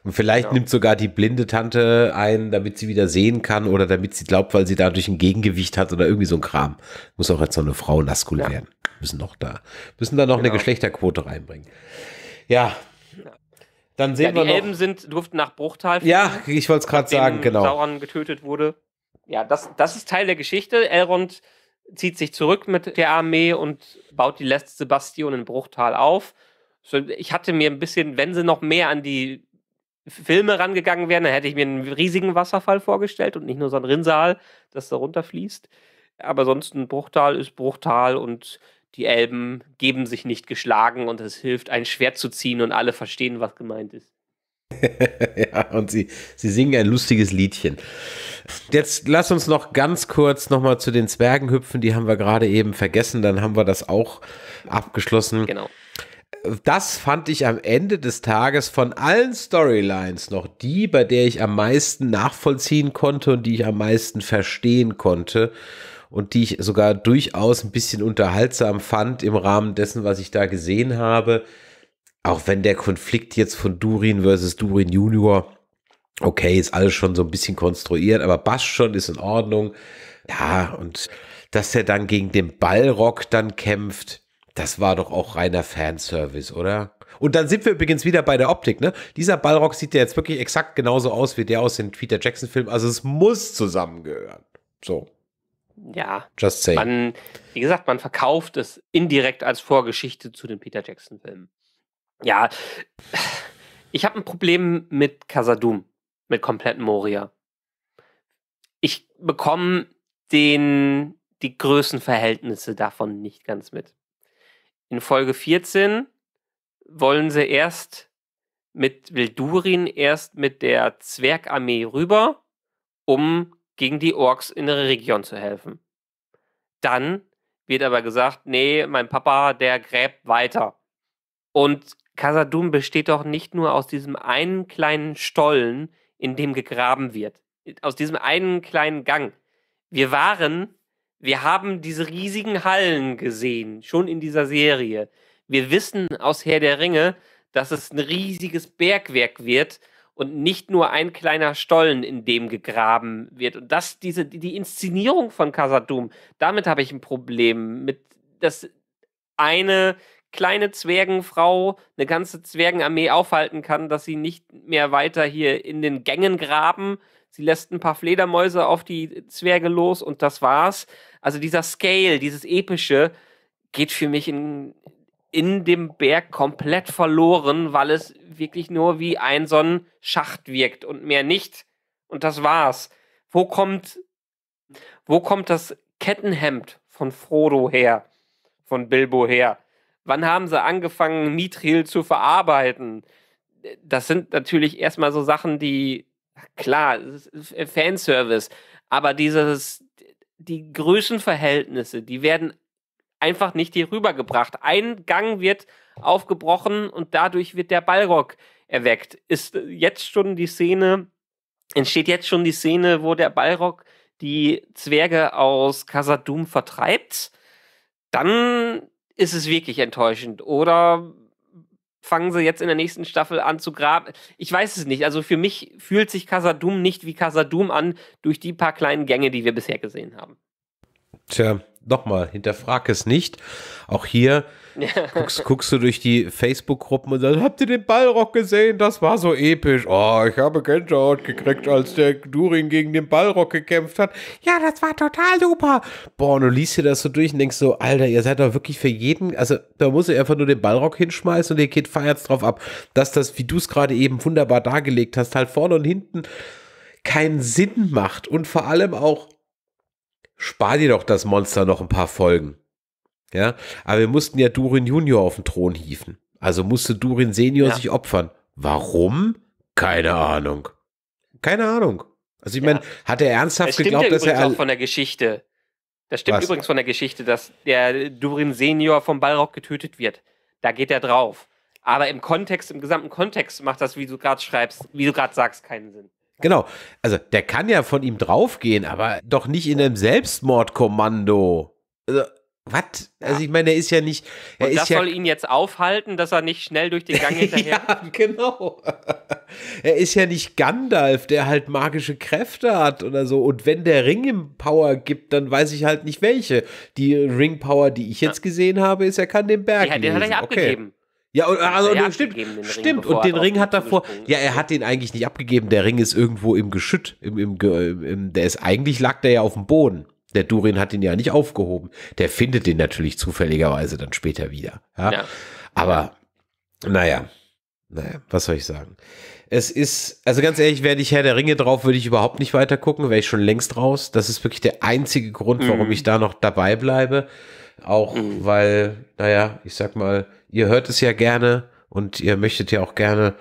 Und vielleicht genau. nimmt sogar die blinde Tante ein, damit sie wieder sehen kann oder damit sie glaubt, weil sie dadurch ein Gegengewicht hat oder irgendwie so ein Kram. Muss auch jetzt noch eine Frau naskul ja. werden. Müssen noch da, müssen da noch genau. eine Geschlechterquote reinbringen. Ja. Dann sehen ja, wir noch. Elben sind, durften nach Bruchtal. Fliegen, ja, ich wollte es gerade sagen, genau. Sauron getötet wurde. Ja, das, das ist Teil der Geschichte. Elrond zieht sich zurück mit der Armee und baut die letzte Bastion in Bruchtal auf ich hatte mir ein bisschen, wenn sie noch mehr an die Filme rangegangen wären, dann hätte ich mir einen riesigen Wasserfall vorgestellt und nicht nur so ein Rinnsal, das da runterfließt. Aber sonst ein Bruchtal ist Bruchtal und die Elben geben sich nicht geschlagen und es hilft, ein Schwert zu ziehen und alle verstehen, was gemeint ist. ja, und sie, sie singen ein lustiges Liedchen. Jetzt lass uns noch ganz kurz nochmal zu den Zwergen hüpfen, die haben wir gerade eben vergessen, dann haben wir das auch abgeschlossen. Genau das fand ich am Ende des Tages von allen Storylines noch die, bei der ich am meisten nachvollziehen konnte und die ich am meisten verstehen konnte und die ich sogar durchaus ein bisschen unterhaltsam fand im Rahmen dessen, was ich da gesehen habe. Auch wenn der Konflikt jetzt von Durin versus Durin Junior, okay, ist alles schon so ein bisschen konstruiert, aber passt schon, ist in Ordnung. Ja, und dass er dann gegen den Ballrock dann kämpft, das war doch auch reiner Fanservice, oder? Und dann sind wir übrigens wieder bei der Optik, ne? Dieser Ballrock sieht ja jetzt wirklich exakt genauso aus wie der aus den Peter Jackson-Filmen. Also es muss zusammengehören. So. Ja. Just saying. Man, wie gesagt, man verkauft es indirekt als Vorgeschichte zu den Peter Jackson-Filmen. Ja. Ich habe ein Problem mit Casadum, mit kompletten Moria. Ich bekomme den, die Größenverhältnisse davon nicht ganz mit in Folge 14 wollen sie erst mit Vildurin erst mit der Zwergarmee rüber, um gegen die Orks in der Region zu helfen. Dann wird aber gesagt, nee, mein Papa, der gräbt weiter. Und Kasadum besteht doch nicht nur aus diesem einen kleinen Stollen, in dem gegraben wird. Aus diesem einen kleinen Gang. Wir waren wir haben diese riesigen Hallen gesehen, schon in dieser Serie. Wir wissen aus Herr der Ringe, dass es ein riesiges Bergwerk wird und nicht nur ein kleiner Stollen, in dem gegraben wird. Und das, diese, die Inszenierung von Casadum, damit habe ich ein Problem. Mit, dass eine kleine Zwergenfrau eine ganze Zwergenarmee aufhalten kann, dass sie nicht mehr weiter hier in den Gängen graben, sie lässt ein paar Fledermäuse auf die Zwerge los und das war's. Also dieser Scale, dieses epische, geht für mich in, in dem Berg komplett verloren, weil es wirklich nur wie ein Sonnenschacht wirkt und mehr nicht. Und das war's. Wo kommt, wo kommt das Kettenhemd von Frodo her? Von Bilbo her? Wann haben sie angefangen, Mithril zu verarbeiten? Das sind natürlich erstmal so Sachen, die, klar, äh, Fanservice, aber dieses, die Größenverhältnisse, die werden einfach nicht hier rübergebracht. Ein Gang wird aufgebrochen und dadurch wird der Ballrock erweckt. Ist äh, jetzt schon die Szene, entsteht jetzt schon die Szene, wo der Ballrock die Zwerge aus Casadum vertreibt, dann ist es wirklich enttäuschend. Oder fangen sie jetzt in der nächsten Staffel an zu graben. Ich weiß es nicht. Also für mich fühlt sich Casadum nicht wie Casadum an durch die paar kleinen Gänge, die wir bisher gesehen haben. Tja, nochmal, hinterfrag es nicht. Auch hier Guckst, guckst du durch die Facebook-Gruppen und sagst, habt ihr den Ballrock gesehen? Das war so episch. Oh, ich habe Gänsehaut gekriegt, als der Durin gegen den Ballrock gekämpft hat. Ja, das war total super. Boah, und du liest dir das so durch und denkst so, Alter, ihr seid doch wirklich für jeden, also da muss ihr einfach nur den Ballrock hinschmeißen und ihr geht feiert's drauf ab. Dass das, wie du es gerade eben wunderbar dargelegt hast, halt vorne und hinten keinen Sinn macht und vor allem auch spar dir doch das Monster noch ein paar Folgen. Ja, aber wir mussten ja Durin Junior auf den Thron hieven. Also musste Durin Senior ja. sich opfern. Warum? Keine Ahnung. Keine Ahnung. Also ich ja. meine, hat er ernsthaft das geglaubt, dass er Das stimmt übrigens auch von der Geschichte. Das stimmt was? übrigens von der Geschichte, dass der Durin Senior vom Balrog getötet wird. Da geht er drauf. Aber im Kontext, im gesamten Kontext macht das, wie du gerade schreibst, wie du gerade sagst, keinen Sinn. Genau. Also der kann ja von ihm draufgehen, aber doch nicht in einem Selbstmordkommando. Also, was? Ja. Also ich meine, er ist ja nicht. Er und das ja, soll ihn jetzt aufhalten, dass er nicht schnell durch den Gang hinterher. ja, genau. er ist ja nicht Gandalf, der halt magische Kräfte hat oder so. Und wenn der Ring im Power gibt, dann weiß ich halt nicht welche. Die Ring Power, die ich jetzt ja. gesehen habe, ist, er kann den Berg. Ja, den lesen. hat er ja abgegeben. Okay. Ja, und, also, ja stimmt, Ring, stimmt. und den Ring hat er vor. ja, er hat den eigentlich nicht abgegeben. Der Ring ist irgendwo im Geschütt, im, im, im, im der ist, eigentlich lag der ja auf dem Boden der Durin hat ihn ja nicht aufgehoben. Der findet den natürlich zufälligerweise dann später wieder. Ja? ja. Aber naja, naja, was soll ich sagen? Es ist, also ganz ehrlich, wäre ich Herr der Ringe drauf, würde ich überhaupt nicht weiter gucken, wäre ich schon längst raus. Das ist wirklich der einzige Grund, mhm. warum ich da noch dabei bleibe. Auch mhm. weil, naja, ich sag mal, ihr hört es ja gerne und ihr möchtet ja auch gerne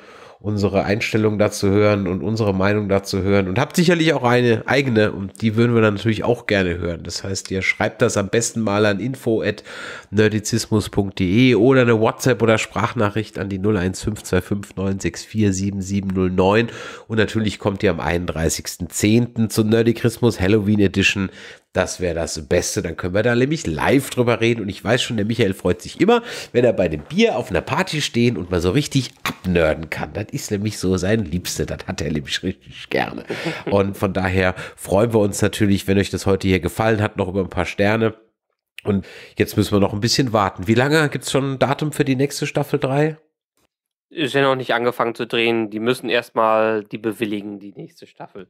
unsere Einstellung dazu hören und unsere Meinung dazu hören und habt sicherlich auch eine eigene und die würden wir dann natürlich auch gerne hören. Das heißt, ihr schreibt das am besten mal an info at nerdizismus.de oder eine WhatsApp oder Sprachnachricht an die 015259647709 und natürlich kommt ihr am 31.10. zu Nerdicrismus Halloween Edition das wäre das Beste. Dann können wir da nämlich live drüber reden. Und ich weiß schon, der Michael freut sich immer, wenn er bei dem Bier auf einer Party stehen und mal so richtig abnörden kann. Das ist nämlich so sein Liebste. Das hat er nämlich richtig gerne. Und von daher freuen wir uns natürlich, wenn euch das heute hier gefallen hat, noch über ein paar Sterne. Und jetzt müssen wir noch ein bisschen warten. Wie lange gibt es schon ein Datum für die nächste Staffel 3? Ist ja noch nicht angefangen zu drehen. Die müssen erstmal die bewilligen, die nächste Staffel.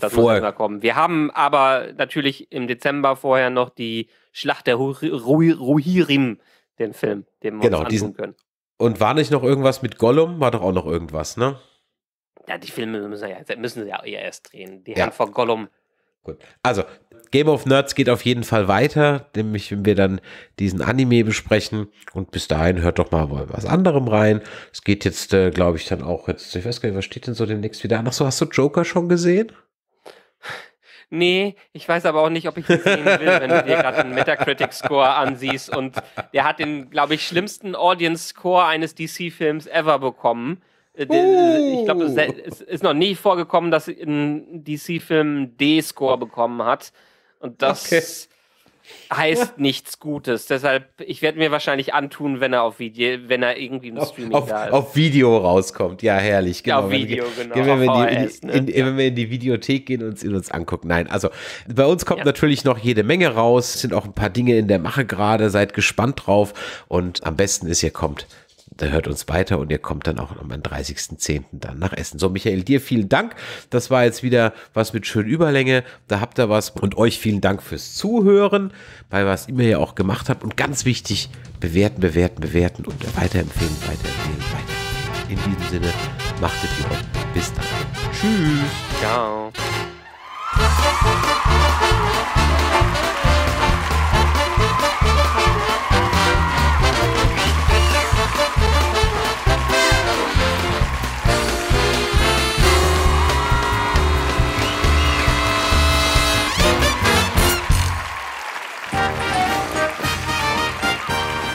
Das Voll. muss erstmal kommen. Wir haben aber natürlich im Dezember vorher noch die Schlacht der Ruhirim, den Film, den wir genau, uns diesen, können. Und war nicht noch irgendwas mit Gollum? War doch auch noch irgendwas, ne? Ja, die Filme müssen, ja, müssen sie ja erst drehen. Die ja. Herren von Gollum. Gut. Also, Game of Nerds geht auf jeden Fall weiter, nämlich wenn wir dann diesen Anime besprechen. Und bis dahin hört doch mal was anderem rein. Es geht jetzt, äh, glaube ich, dann auch jetzt, ich weiß gar nicht, was steht denn so demnächst wieder an? Ach hast du Joker schon gesehen? Nee, ich weiß aber auch nicht, ob ich das sehen will, wenn du dir gerade einen Metacritic-Score ansiehst. Und der hat den, glaube ich, schlimmsten Audience-Score eines DC-Films ever bekommen. Äh, ich glaube, es ist noch nie vorgekommen, dass ein DC-Film D-Score bekommen hat. Und das okay heißt nichts Gutes. Deshalb, ich werde mir wahrscheinlich antun, wenn er auf Video, wenn er irgendwie im auf, Streaming auf, da ist. Auf Video rauskommt. Ja, herrlich. Genau. Ja, auf Video, genau. Wenn wir, in, die, in, ne? in, ja. wenn wir in die Videothek gehen und uns uns angucken. Nein, also bei uns kommt ja. natürlich noch jede Menge raus. Es sind auch ein paar Dinge in der Mache gerade. Seid gespannt drauf. Und am besten ist, ihr kommt da hört uns weiter und ihr kommt dann auch am 30.10. dann nach Essen. So, Michael, dir vielen Dank. Das war jetzt wieder was mit schön Überlänge. Da habt ihr was. Und euch vielen Dank fürs Zuhören, bei was immer ihr auch gemacht habt. Und ganz wichtig, bewerten, bewerten, bewerten und weiterempfehlen, weiterempfehlen, weiterempfehlen. In diesem Sinne, macht es gut. Bis dann. Tschüss. Ciao.